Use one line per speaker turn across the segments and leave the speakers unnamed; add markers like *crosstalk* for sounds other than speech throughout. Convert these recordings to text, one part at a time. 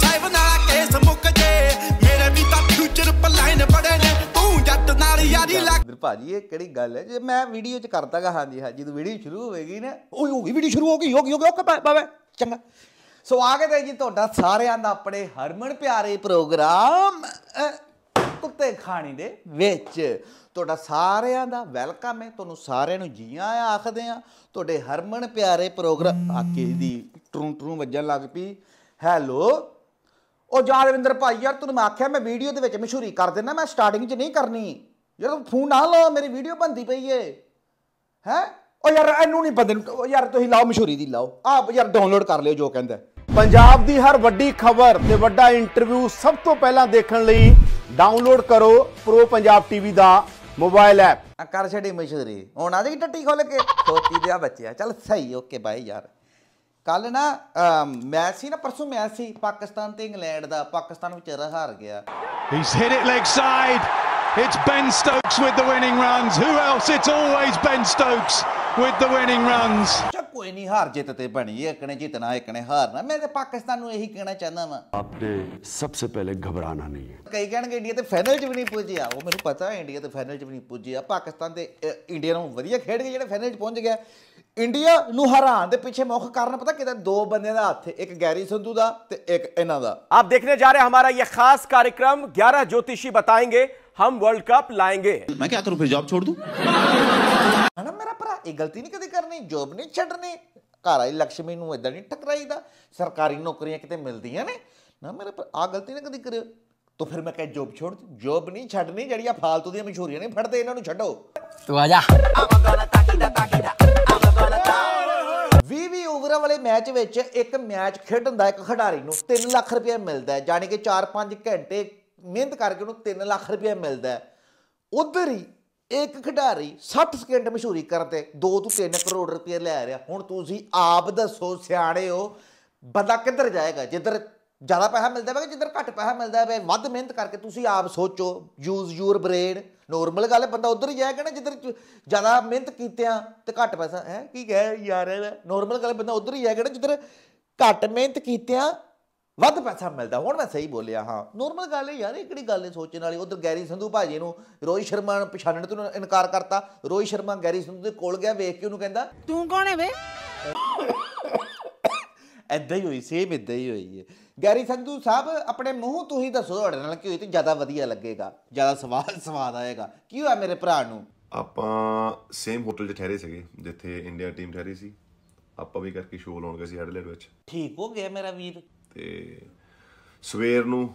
ਸਾਹਿਬ ਨਾਲ ਕੇਸ ਮੁੱਕ ਜੇ ਮੇਰੇ ਵੀ ਤਾਂ ਫਿਊਚਰ ਪਲਾਈਨ ਬੜੇ ਨੇ ਤੂੰ ਜੱਟ ਨਾਲ ਯਾਰੀ ਲੱਗ ਭਾਜੀ ਇਹ ਕਿਹੜੀ ਗੱਲ ਹੈ ਜੇ ਮੈਂ ਵੀਡੀਓ ਚ ਕਰਤਾਗਾ ਹਾਂਜੀ ਹਾਂ ਜਦੋਂ ਵੀਡੀਓ ਸ਼ੁਰੂ ਹੋਵੇਗੀ ਨਾ ਉਹ ਹੋ ਗਈ ਵੀਡੀਓ ਸ਼ੁਰੂ ਹੋ ਗਈ ਹੋ ਗਈ ਹੋ ਗਈ ਓਕੇ ਬਾਬਾ ਚੰਗਾ ਸੋ ਆਗੇ ਤੇ ਜੀ ਤੁਹਾਡਾ ਸਾਰਿਆਂ ਦਾ ਆਪਣੇ ਹਰਮਨ ਪਿਆਰੇ ਪ੍ਰੋਗਰਾਮ ਕੁੱਤੇ ਖਾਣੀ ਦੇ ਵਿੱਚ ਤੁਹਾਡਾ ਸਾਰਿਆਂ ਦਾ ਵੈਲਕਮ ਹੈ ਤੁਹਾਨੂੰ ਸਾਰਿਆਂ ਨੂੰ ਜੀ ਆਇਆਂ ਆਖਦੇ ਆ ਤੁਹਾਡੇ ਹਰਮਨ ਪਿਆਰੇ ਪ੍ਰੋਗਰਾਮ ਆਕੇ ਦੀ ਟਰੂ ਟਰੂ ਵੱਜਣ ਲੱਗ ਪਈ ਹੈਲੋ ਉਹ ਜਾਦਵਿੰਦਰ ਭਾਈ ਯਾਰ ਤੈਨੂੰ ਮੈਂ ਆਖਿਆ ਮੈਂ ਵੀਡੀਓ ਦੇ ਵਿੱਚ ਮਸ਼ਹੂਰੀ ਕਰ ਦਿੰਦਾ ਮੈਂ ਸਟਾਰਟਿੰਗ 'ਚ ਨਹੀਂ ਕਰਨੀ ਯਾਰ ਤੂੰ ਫੋਨ ਨਾ ਲਾ ਮੇਰੀ ਵੀਡੀਓ ਬੰਦੀ ਪਈ ਏ ਹੈ ਉਹ ਯਾਰ ਇਹਨੂੰ ਨਹੀਂ ਬੰਦ ਯਾਰ ਤੁਸੀਂ ਲਾਓ ਮਸ਼ਹੂਰੀ ਦੀ ਲਾਓ ਆ ਯਾਰ ਡਾਊਨਲੋਡ ਕਰ ਲਿਓ ਜੋ ਕਹਿੰਦਾ ਪੰਜਾਬ ਦੀ ਹਰ ਵੱਡੀ ਖਬਰ ਤੇ ਵੱਡਾ ਇੰਟਰਵਿਊ ਸਭ ਤੋਂ ਪਹਿਲਾਂ ਦੇਖਣ ਲਈ ਡਾਊਨਲੋਡ ਕਰੋ ਪ੍ਰੋ ਪੰਜਾਬ ਟੀਵੀ ਦਾ ਮੋਬਾਈਲ ਐਪ ਕਰ ਛੜੀ ਮਸ਼ਹੂਰੀ ਹੁਣ ਆ ਜੀ ਟੱਟੀ ਖੋਲ ਕੇ ਸੋਚੀ ਦਿਆ ਬੱਚਿਆ ਚੱਲ ਸਹੀ ਓਕੇ ਬਾਈ ਯਾਰ ਕੱਲ ਨਾ ਮੈਚ ਸੀ ਨਾ ਪਰਸੋਂ ਮੈਚ ਸੀ ਪਾਕਿਸਤਾਨ ਤੇ ਇੰਗਲੈਂਡ ਦਾ ਪਾਕਿਸਤਾਨ ਵਿਚਾਰਾ ਹਾਰ ਗਿਆ He's hit it leg side it's Ben Stokes with the winning runs who else it's always Ben Stokes with the winning runs ਕੋਈ ਨਹੀਂ ਹਾਰ ਜਿੱਤ ਤੇ ਬਣੀ ਇੱਕ ਨੇ ਜਿੱਤਣਾ ਇੱਕ ਨੇ ਹਾਰਨਾ ਮੈਂ ਤੇ ਪਾਕਿਸਤਾਨ ਨੂੰ ਇਹੀ ਕਹਿਣਾ ਚਾਹੁੰਦਾ ਵਾਂ ਆਪਨੇ ਸਭ ਤੋਂ ਪਹਿਲੇ ਘਬਰਾਣਾ ਨਹੀਂ ਹੈ ਕਈ ਕਹਿਣਗੇ ਇੰਡੀਆ ਤੇ ਫਾਈਨਲ 'ਚ ਵੀ ਨਹੀਂ ਪੁੱਜਿਆ ਉਹ ਮੈਨੂੰ ਪਤਾ ਹੈ ਇੰਡੀਆ ਤੇ ਫਾਈਨਲ 'ਚ ਵੀ ਨਹੀਂ ਪੁੱਜਿਆ ਪਾਕਿਸਤਾਨ ਤੇ ਇੰਡੀਆ ਨੂੰ ਵਧੀਆ ਖੇਡ ਕੇ ਜਿਹੜਾ ਫਾਈਨਲ 'ਚ ਪਹੁੰਚ ਗਿਆ ਇੰਡੀਆ ਨੂੰ ਹਰਾਉਣ ਦੇ ਪਿੱਛੇ ਮੁੱਖ ਕਾਰਨ ਪਤਾ ਕਿਤੇ ਦੋ ਬੰਦਿਆਂ ਦਾ ਹੱਥ ਇੱਕ ਗੈਰੀ ਸੰਧੂ ਦਾ ਤੇ ਇੱਕ ਇਹਨਾਂ ਦਾ ਆਪ ਦੇਖਨੇ ਜਾ ਰਹੇ ਹਮਾਰਾ ਇਹ ਖਾਸ खास 11 ਜੋਤਿਸ਼ੀ बताएंगे हम वर्ल्ड कप लाएंगे ਮੈਂ क्या करूं ਫਿਰ ਜੌਬ छोड़ ਦੂੰ ਹਨਾ ਮੇਰਾ ਭਰਾ ਇਹ ਗਲਤੀ ਨਹੀਂ ਕਦੇ ਕਰਨੀ ਜੌਬ ਨਹੀਂ ਛੱਡਣੀ ਘਰ ਆਈ ਲక్ష్ਮੀ ਨੂੰ ਇਦਾਂ ਨਹੀਂ ਟਕਰਾਈਦਾ ਸਰਕਾਰੀ ਨੌਕਰੀਆਂ ਕਿਤੇ ਮਿਲਦੀਆਂ ਨੇ ਨਾ ਮੇਰਾ ਆ ਗਲਤੀ ਨਾ ਕਦੀ ਕਰਿਓ ਤੋ ਫਿਰ ਮੈਂ ਕਹੇ ਜੋਬ ਛੋੜ ਜੋਬ ਨਹੀਂ ਛੱਡਣੀ ਜਿਹੜੀਆਂ ਫਾਲਤੂ ਦੀਆਂ ਮਸ਼ਹੂਰੀਆਂ ਨਹੀਂ ਫੜਦੇ ਇਹਨਾਂ ਨੂੰ ਛੱਡੋ ਤੂੰ ਆ ਜਾ ਮੈਚ ਵਿੱਚ ਇੱਕ ਮੈਚ ਖੇਡਣ ਦਾ ਇੱਕ ਖਿਡਾਰੀ ਨੂੰ 3 ਲੱਖ ਰੁਪਏ ਮਿਲਦਾ ਹੈ ਯਾਨੀ ਕਿ 4-5 ਘੰਟੇ ਮਿਹਨਤ ਕਰਕੇ ਉਹਨੂੰ 3 ਲੱਖ ਰੁਪਏ ਮਿਲਦਾ ਹੈ ਉਧਰ ਹੀ ਇੱਕ ਖਿਡਾਰੀ 60 ਸਕਿੰਟ ਮਸ਼ਹੂਰੀ ਕਰਦੇ 2 ਤੋਂ 3 ਕਰੋੜ ਰੁਪਏ ਲੈ ਰਿਹਾ ਹੁਣ ਤੁਸੀਂ ਆਪ ਦੱਸੋ ਸਿਆਣੇ ਹੋ ਬੰਦਾ ਕਿੱਧਰ ਜਾਏਗਾ ਜਿੱਧਰ ਜ਼ਿਆਦਾ ਪੈਸਾ ਮਿਲਦਾ ਹੈ ਕਿ ਜਿੱਧਰ ਘੱਟ ਪੈਸਾ ਮਿਲਦਾ ਹੈ ਵੱਧ ਮਿਹਨਤ ਕਰਕੇ ਤੁਸੀਂ ਆਪ ਸੋਚੋ ਯੂਜ਼ ਯੂਰ ਬ੍ਰੇਨ ਨੋਰਮਲ ਗੱਲ ਹੈ ਬੰਦਾ ਉਧਰ ਹੀ ਜਾਏਗਾ ਨਾ ਜਿੱਧਰ ਜ਼ਿਆਦਾ ਮਿਹਨਤ ਕੀਤਿਆਂ ਤੇ ਘੱਟ ਪੈਸਾ ਹੈ ਕੀ ਕਹੇ ਯਾਰ ਨੋਰਮਲ ਗੱਲ ਹੈ ਬੰਦਾ ਉਧਰ ਹੀ ਜਾਏਗਾ ਨਾ ਜਿੱਧਰ ਘੱਟ ਮਿਹਨਤ ਕੀਤਿਆਂ ਵੱਧ ਪੈਸਾ ਮਿਲਦਾ ਹੁਣ ਮੈਂ ਸਹੀ ਬੋਲਿਆ ਹਾਂ ਨੋਰਮਲ ਗੱਲ ਹੈ ਯਾਰ ਇਹ ਕਿਹੜੀ ਗੱਲ ਹੈ ਸੋਚਣ ਵਾਲੀ ਉਧਰ ਗੈਰੀ ਸੰਧੂ ਭਾਜੀ ਨੂੰ ਰੋਹਿਤ ਸ਼ਰਮਾ ਨੂੰ ਪਛਾਣਨ ਤੋਂ ਇਨਕਾਰ ਕਰਤਾ ਰੋਹਿਤ ਸ਼ਰਮਾ ਗੈਰੀ ਸੰਧੂ ਦੇ ਕੋਲ ਗਿਆ ਵੇਖ ਕੇ ਉਹਨੂੰ ਕਹਿੰਦਾ ਤੂੰ ਕੌਣ ਹੈ ਵੇ ਐਦਾਂ ਹੀ ਹੋਈ ਸੇਮ ਐਦਾਂ ਹੀ ਹੋਈ ਹੈ ਗੈਰੀ ਸੰਧੂ ਸਾਹਿਬ ਆਪਣੇ ਮੂੰਹ ਤੋਂ ਹੀ ਦੱਸੋ ਤੁਹਾਡੇ ਨਾਲ ਕੀ ਹੋਈ ਤੇ ਜ਼ਿਆਦਾ ਵਧੀਆ ਲੱਗੇਗਾ ਜ਼ਿਆਦਾ ਸਵਾਦ ਸਵਾਦ ਆਏਗਾ ਕੀ ਹੋਇਆ ਮੇਰੇ ਭਰਾ ਨੂੰ ਆਪਾਂ ਸੇਮ ਹੋਟਲ 'ਚ ਠਹਿਰੇ ਸੀਗੇ ਜਿੱਥੇ ਇੰਡੀਆ ਟੀਮ ਠਹਿਰੀ ਸੀ ਆਪਾਂ ਵੀ ਕਰਕੇ ਸ਼ੋਅ ਲਾਉਣ ਗਏ ਸੀ ਹੈਡਲੈਂਡ ਵਿੱਚ ਠੀਕ ਹੋ ਗਿਆ ਮੇਰਾ ਵੀਰ ਤੇ ਸਵੇਰ ਨੂੰ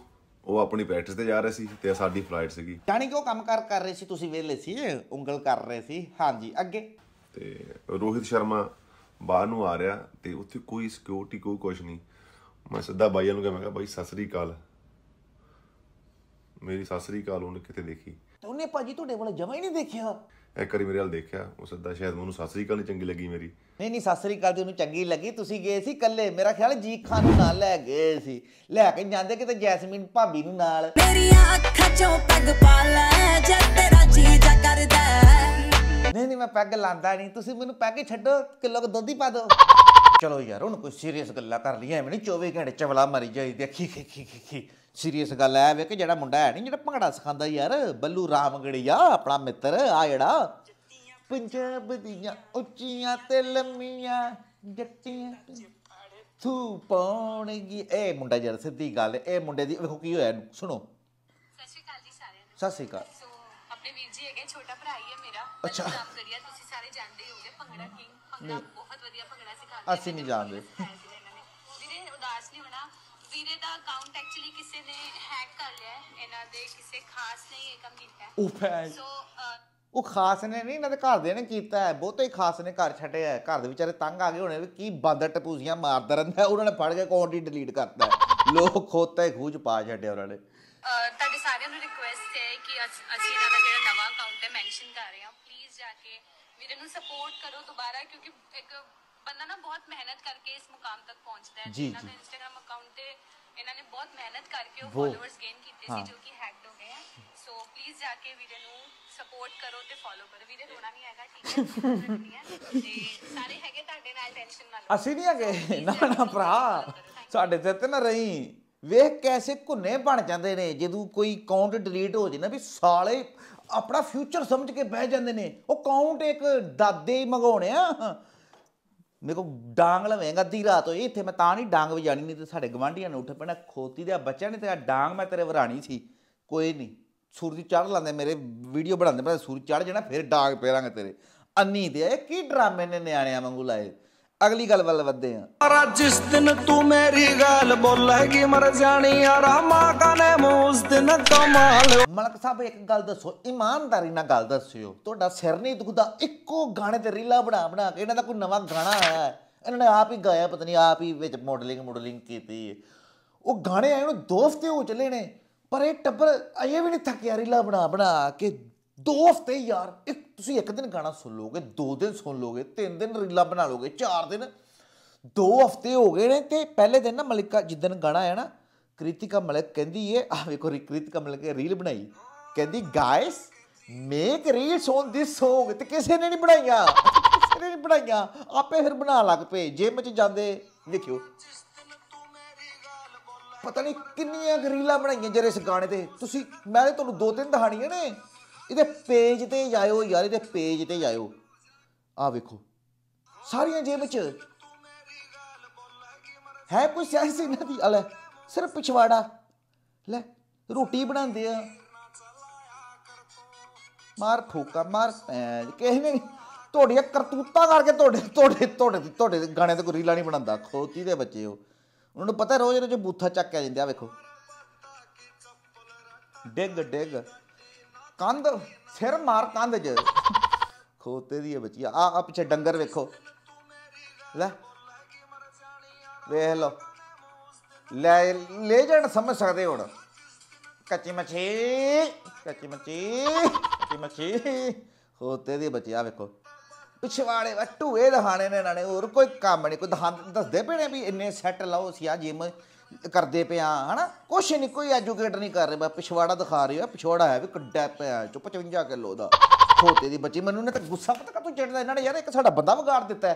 ਉਹ ਆਪਣੀ ਪ੍ਰੈਕਟਿਸ ਤੇ ਜਾ ਰਹੇ ਸੀ ਤੇ ਸਾਡੀ ਫਲਾਈਟ ਸੀਗੀ ਜਾਣੀ ਕਿ ਉਹ ਕੰਮ ਕਰ ਕਰ ਰਹੇ ਸੀ ਤੁਸੀਂ ਵੇਲੇ ਸੀ ਉਂਗਲ ਕਰ ਰਹੇ ਸੀ ਹਾਂਜੀ ਅੱਗੇ ਤੇ ਰੋਹਿਤ ਸ਼ਰਮਾ ਬਾਹਰ ਨੂੰ ਆ ਰਿਹਾ ਤੇ ਉੱਥੇ ਕੋਈ ਸਿਕਿਉਰਿਟੀ ਕੋਈ ਕੁਝ ਨਹੀਂ ਮੈਂ ਸਿੱਧਾ ਬਾਈਆਂ ਨੂੰ ਕਿਹਾ ਮੈਂ ਕਿਹਾ ਬਾਈ ਸਤਿ ਸ੍ਰੀ ਅਕਾਲ ਮੇਰੀ ਸਤਿ ਸ੍ਰੀ ਅਕਾਲ ਉਹਨੇ ਕਿਤੇ ਦੇਖੀ ਉਹਨੇ ਭਾਜੀ ਤੁਹਾਡੇ ਵੱਲ ਜਮਾ ਹੀ ਨਹੀਂ ਦੇਖਿਆ ਇੱਕ ਵਾਰੀ ਮੇਰੇ ਵੱਲ ਦੇਖਿਆ ਉਹ ਸਿੱਧਾ ਸ਼ਾਇਦ ਮੈਨੂੰ ਸਤਿ ਸ੍ਰੀ ਅਕਾਲ ਨਹੀਂ ਚੰਗੀ ਲੱਗੀ ਮੇਰੀ ਨਹੀਂ ਨਹੀਂ ਸਤਿ ਸ੍ਰੀ ਅਕਾਲ ਤੇ ਉਹਨੂੰ ਚੰਗੀ ਲੱਗੀ ਤੁਸੀਂ ਗਏ ਸੀ ਇਕੱਲੇ ਮੇਰਾ ਖਿਆਲ ਜੀ ਜੀਤ ਖਾਨ ਨੂੰ ਨਾਲ ਲੈ ਗਏ ਸੀ ਲੈ ਕੇ ਜਾਂਦੇ ਕਿਤੇ ਜੈਸਮੀਨ ਭਾਬੀ ਨੂੰ ਨਾਲ ਤੇਰੀਆਂ ਅੱਖਾਂ ਚੋਂ ਪੱਗ ਪਾ ਲੈ ਜਦ ਤੇਰਾ ਜੀ ਜਾ ਕਰਦਾ ਹੈ। ਨਹੀਂ ਨਹੀਂ ਮੈਂ ਪੈਗ ਲਾਂਦਾ ਨਹੀਂ ਤੁਸੀਂ ਮੈਨੂੰ ਪੈਗ ਹੀ ਛੱਡੋ ਕਿਲੋ ਕੁ ਦੁੱਧ ਹੀ ਪਾ ਦਿਓ ਚਲੋ ਯਾਰ ਹੁਣ ਕੋਈ ਸੀਰੀਅਸ ਗੱਲਾਂ ਕਰ ਲਈਆਂ ਐਵੇਂ ਨਹੀਂ 24 ਘੰਟੇ ਚਵਲਾ ਮਰੀ ਜਾਈ ਦੇਖੀ ਖੀ ਖੀ ਖੀ ਸੀਰੀਅਸ ਗੱਲ ਐ ਵੇ ਕਿ ਜਿਹੜਾ ਮੁੰਡਾ ਹੈ ਨਹੀਂ ਜਿਹੜਾ ਭੰਗੜਾ ਸਿਖਾਉਂਦਾ ਯਾਰ ਬੱਲੂ ਰਾਮਗੜੀਆ ਆਪਣਾ ਮਿੱਤਰ ਆ ਜਿਹੜਾ ਪੰਜਾਬ ਦੀਆਂ ਉੱਚੀਆਂ ਤੇ ਲੰਮੀਆਂ ਜੱਟੀਆਂ ਤੂੰ ਪਾਉਣਗੀ ਇਹ ਮੁੰਡਾ ਜਰ ਸਿੱਧੀ ਗੱਲ ਇਹ ਮੁੰਡੇ ਦੀ ਵੇਖੋ ਕੀ ਹੋਇਆ ਸੁਣੋ ਸਤਿ ਸ਼੍ਰੀ ਅਕਾਲ ਜੀ ਸਾਰਿਆਂ ਨੂੰ ਸਤਿ ਸ਼੍ਰੀ ਅਕਾਲ ਆਪਣੇ ਵੀਰ ਜੀ ਹੈਗੇ ਛੋਟਾ ਭਰਾ ਹੀ ਹੈ ਮੇਰਾ ਅੱਛਾ ਕੰਮ ਤੁਸੀਂ ਸਾਰੇ ਜਾਣਦੇ ਹੋਗੇ ਭੰਗੜਾ ਕਿੰਗ ਭੰਗੜਾ ਬਹੁਤ ਵਧੀਆ
ਭੰਗੜਾ ਸਿਖਾਉਂਦੇ ਅਸੀਂ ਨਹੀਂ ਜਾਣਦੇ
ਵੀਰੇ ਉਦਾਸ ਨਹੀਂ ਹੋਣਾ ਵੀਰੇ ਦਾ ਅਕਾਊਂਟ ਐਕਚੁਅਲੀ ਕਿਸੇ ਨੇ ਹੈਕ ਕਰ ਲਿਆ ਇਹਨਾਂ ਦੇ ਕਿਸੇ ਖਾਸ ਨੇ ਇਹ ਕੰਮ ਕੀਤਾ ਉਹ ਭੈ ਸੋ ਉਹ ਖਾਸ ਨੇ ਨਹੀਂ ਇਹਨਾਂ ਦੇ ਘਰ ਦੇ ਨੇ ਕੀਤਾ ਹੈ ਬਹੁਤੇ ਖਾਸ ਨੇ ਘਰ ਆ ਘਰ ਦੇ ਵਿਚਾਰੇ ਤੰਗ ਆ ਗਏ ਹੋਣੇ ਕੀ ਬਾਂਦਰ ਟਪੂਸੀਆਂ ਮਾਰਦਾ ਰਹਿੰਦਾ ਉਹਨਾਂ ਨੇ ਫੜ ਕੇ ਅਕਾਊਂਟ ਡਿਲੀਟ ਕਰਤਾ *laughs* ਲੋਕ ਖੋਤੇ ਖੂਜ ਪਾ ਛੱਡਿਆ ਉਹਨਾਂ ਨੇ ਸਾਰਿਆਂ ਨੂੰ ਰਿਕੁਐਸਟ ਹੈ ਕਿ ਅਸੀਂ ਇਹਨਾਂ ਦਾ ਜਿਹੜਾ ਨਵਾਂ ਅਕਾਊਂਟ ਹੈ ਮੈਂਸ਼ਨ ਕਰ ਰਹੇ ਹਾਂ ਪਲੀਜ਼ ਜਾ ਕੇ ਵੀਰੇ ਨੂੰ ਸਪੋਰਟ ਕਰੋ ਦੁਬਾਰਾ ਕਿਉਂਕਿ ਇੱਕ ਬੰਦਾ ਨਾ ਬਹੁਤ ਮਿਹਨਤ ਕਰਕੇ ਇਸ ਮੁਕਾਮ ਤੱਕ ਪਹੁੰਚਦਾ ਹੈ ਇਹਨਾਂ ਦਾ ਇੰਸਟਾਗ੍ਰam ਅਕਾਊਂਟ ਤੇ ਇਹਨਾਂ ਨੇ ਬਹੁਤ ਮਿਹਨਤ ਕਰਕੇ ਉਹ ਫਾਲੋਅਰਸ ਗੇਨ ਕੀਤੇ ਸੀ ਜੋ ਕਿ ਹੈਕਡ ਹੋ ਗਏ ਆ ਸੋ ਪਲੀਜ਼ ਜਾ ਕੇ ਵੀਰੇ ਨੂੰ ਸਪੋਰਟ ਕਰੋ ਤੇ ਫਾਲੋ ਕਰੋ ਵੀਰੇ ਰੋਣਾ ਨਹੀਂ ਹੈਗਾ ਠੀਕ ਹੈ ਹੈ ਤੇ ਸਾਰੇ ਹੈਗੇ ਤੁਹਾਡੇ ਨਾਲ ਟੈਨਸ਼ਨ ਨਾ ਲਓ ਅਸੀਂ ਨਹੀਂ ਹੈਗੇ ਨਾ ਨਾ ਭਰਾ ਸਾਡੇ ਤੇ ਤੇ ਨਾ ਰਹੀ ਵੇਖ ਕੈਸੇ ਘੁੰਨੇ ਬਣ ਜਾਂਦੇ ਨੇ ਜਦੋਂ ਕੋਈ ਅਕਾਊਂਟ ਡਿਲੀਟ ਹੋ ਜੇ ਨਾ ਵੀ ਸਾਲੇ ਆਪਣਾ ਫਿਊਚਰ ਸਮਝ ਕੇ ਬਹਿ ਜਾਂਦੇ ਨੇ ਉਹ ਅਕਾਊਂਟ ਇੱਕ ਦਾਦੇ ਹੀ ਮਗਾਉਣੇ ਆ ਮੇਰੇ ਕੋ ਡਾਂਗ ਲਵੇਂਗਾ ਅੱਧੀ ਰਾਤ ਹੋਈ ਇੱਥੇ ਮੈਂ ਤਾਂ ਨਹੀਂ ਡਾਂਗ ਵਜਾਣੀ ਨਹੀਂ ਤੇ ਸਾਡੇ ਗਵਾਂਢੀਆਂ ਨੇ ਉੱਠ ਪੈਣਾ ਖੋਤੀ ਦੇ ਬੱਚਿਆਂ ਨੇ ਤੇ ਡਾਂਗ ਮੈਂ ਤੇਰੇ ਵਰਾਣੀ ਸੀ ਕੋਈ ਨਹੀਂ ਸੂਰਜ ਚੜ ਲਾਂਦੇ ਮੇਰੇ ਵੀਡੀਓ ਬਣਾਉਂਦੇ ਪਰ ਸੂਰਜ ਚੜ ਜਾਣਾ ਫਿਰ ਡਾਂਗ ਪੇਰਾਂਗੇ ਤੇਰੇ ਅੰਨੀ ਦੇ ਕੀ ਡਰਾਮੇ ਨੇ ਨਿਆਣਿਆਂ ਵਾਂਗੂ ਲਾਏ ਅਗਲੀ ਗੱਲ ਵੱਲ ਵਧਦੇ ਆ ਪਰ ਜਿਸ ਦਿਨ ਤੂੰ ਮੇਰੀ ਗੱਲ ਬੋਲੇਗੀ ਮਰ ਜਾਣੀ ਆਰਾਮਾ ਕਨੇ ਮੂਸ ਦਿਨ ਕਮਾਲ ਮਲਕ ਸਾਹਿਬ ਇੱਕ ਗੱਲ ਦੱਸੋ ਇਮਾਨਦਾਰੀ ਨਾਲ ਗੱਲ ਦੱਸਿਓ ਤੁਹਾਡਾ ਸਿਰ ਨਹੀਂ ਦੁਖਦਾ ਇੱਕੋ ਗਾਣੇ ਤੇ ਰੀਲਾ ਬਣਾ ਬਣਾ ਕੇ ਇਹਨਾਂ ਦਾ ਕੋਈ ਨਵਾਂ ਗਾਣਾ ਆਇਆ ਹੈ ਇਹਨਾਂ ਨੇ ਆਪ ਹੀ ਗਾਇਆ ਪਤਾ ਨਹੀਂ ਆਪ ਹੀ ਵਿੱਚ ਮਾਡਲਿੰਗ ਮਾਡਲਿੰਗ ਕੀਤੀ ਹੈ ਉਹ ਗਾਣੇ ਆਏ ਨੂੰ ਦੋ ਹਫ਼ਤੇ ਚੱਲੇ ਨੇ ਪਰ ਇਹ ਟੱਬਰ ਅਜੇ ਵੀ ਨਹੀਂ ਥੱਕਿਆ ਰੀਲਾ ਬਣਾ ਬਣਾ ਕੇ ਦੋ ਹਫ਼ਤੇ ਯਾਰ ਇੱਕ ਤੁਸੀਂ ਇੱਕ ਦਿਨ ਗਾਣਾ ਸੁਣ ਲੋਗੇ ਦੋ ਦਿਨ ਸੁਣ ਲੋਗੇ ਤਿੰਨ ਦਿਨ ਰੀਲਾ ਬਣਾ ਲੋਗੇ ਚਾਰ ਦਿਨ ਦੋ ਹਫ਼ਤੇ ਹੋ ਗਏ ਨੇ ਤੇ ਪਹਿਲੇ ਦਿਨ ਨਾ ਮਲਿਕਾ ਜਿੱਦਨ ਗਾਣਾ ਆਇਆ ਨਾ ਕ੍ਰਿਤਿਕਾ ਮਲਿਕ ਕਹਿੰਦੀ ਏ ਆ ਵੇਖੋ ਕ੍ਰਿਤਿਕਾ ਮਲਿਕ ਨੇ ਰੀਲ ਬਣਾਈ ਕਹਿੰਦੀ guys make reels on this song ਤੇ ਕਿਸੇ ਨੇ ਨਹੀਂ ਬਣਾਈਆਂ ਕਿਸੇ ਨੇ ਨਹੀਂ ਬਣਾਈਆਂ ਆਪੇ ਫਿਰ ਬਣਾ ਲੱਗ ਪਏ ਜਿਮ 'ਚ ਜਾਂਦੇ ਵੇਖਿਓ ਪਤਾ ਨਹੀਂ ਕਿੰਨੀਆਂ ਗਰੀਲਾ ਬਣਾਈਆਂ ਜਰੇ ਇਸ ਗਾਣੇ ਤੇ ਤੁਸੀਂ ਮੈਂ ਤੁਹਾਨੂੰ ਦੋ ਤਿੰਨ ਦਹਾਣੀਆਂ ਨੇ ਇਹਦੇ ਪੇਜ ਤੇ ਜਾਇਓ ਯਾਰ ਇਹਦੇ ਪੇਜ ਤੇ ਜਾਇਓ ਆ ਵੇਖੋ ਸਾਰੀਆਂ ਜੇਬ ਚ ਹੈ ਕੋਈ ਸਿਆਸਤ ਇਹਨਾਂ ਦੀ ਅਲੇ ਸਿਰਫ ਪਿਛਵਾੜਾ ਲੈ ਰੋਟੀ ਬਣਾਉਂਦੇ ਆ ਮਾਰ ਠੋਕਾ ਮਾਰ ਪੈਜ ਕਿਸੇ ਨੇ ਤੁਹਾਡੀਆਂ ਕਰਤੂਤਾਂ ਕਰਕੇ ਤੁਹਾਡੇ ਤੁਹਾਡੇ ਤੁਹਾਡੇ ਤੁਹਾਡੇ ਗਾਣੇ ਤੇ ਕੋਈ ਨਹੀਂ ਬਣਾਉਂਦਾ ਖੋਤੀ ਦੇ ਬੱਚੇ ਹੋ ਉਹਨਾਂ ਨੂੰ ਪਤਾ ਰੋਜ਼ ਰੋਜ਼ ਬੂਥਾ ਚੱਕਿਆ ਜਾਂਦਾ ਵੇਖੋ ਡਿੱਗ ਡਿੱਗ ਕੰਧ ਸਿਰ ਮਾਰ ਕੰਧ 'ਚ ਖੋਤੇ ਦੀ ਹੈ ਬੱਚੀ ਆ ਆ ਪਿੱਛੇ ਡੰਗਰ ਵੇਖੋ ਲੈ ਵੇਖ ਲੋ ਲੈ ਲੈ ਜਾਣ ਸਮਝ ਸਕਦੇ ਹੁਣ ਕੱਚੀ ਮੱਛੀ ਕੱਚੀ ਮੱਛੀ ਕੱਚੀ ਮੱਛੀ ਖੋਤੇ ਦੀ ਬੱਚੀ ਆ ਵੇਖੋ ਪਿੱਛੇ ਵਾਲੇ ਇਹ ਢੂਏ ਨੇ ਇਹਨਾਂ ਨੇ ਹੋਰ ਕੋਈ ਕੰਮ ਨਹੀਂ ਕੋਈ ਦੱਸਦੇ ਪਏ ਨੇ ਵੀ ਇੰਨੇ ਸੈੱਟ ਲਾਓ ਸੀ ਆ ਜਿਮ ਕਰਦੇ ਪਿਆ ਹਨਾ ਕੁਛ ਨਹੀਂ ਕੋਈ ਐਜੂਕੇਟ ਨਹੀਂ ਕਰ ਰਿਹਾ ਪਿਛਵਾੜਾ ਦਿਖਾ ਰਿਹਾ ਪਿਛਵਾੜਾ ਹੈ ਵੀ ਕੱਡਾ ਪਿਆ ਚੁੱਪ 55 ਕਿਲੋ ਦਾ ਖੋਤੇ ਦੀ ਬੱਚੀ ਮੈਨੂੰ ਨੇ ਤਾਂ ਗੁੱਸਾ ਪਤਾ ਤੂੰ ਚੜਦਾ ਇਹਨਾਂ ਨੇ ਯਾਰ ਇੱਕ ਸਾਡਾ ਬੰਦਾ ਵਿਗਾੜ ਦਿੱਤਾ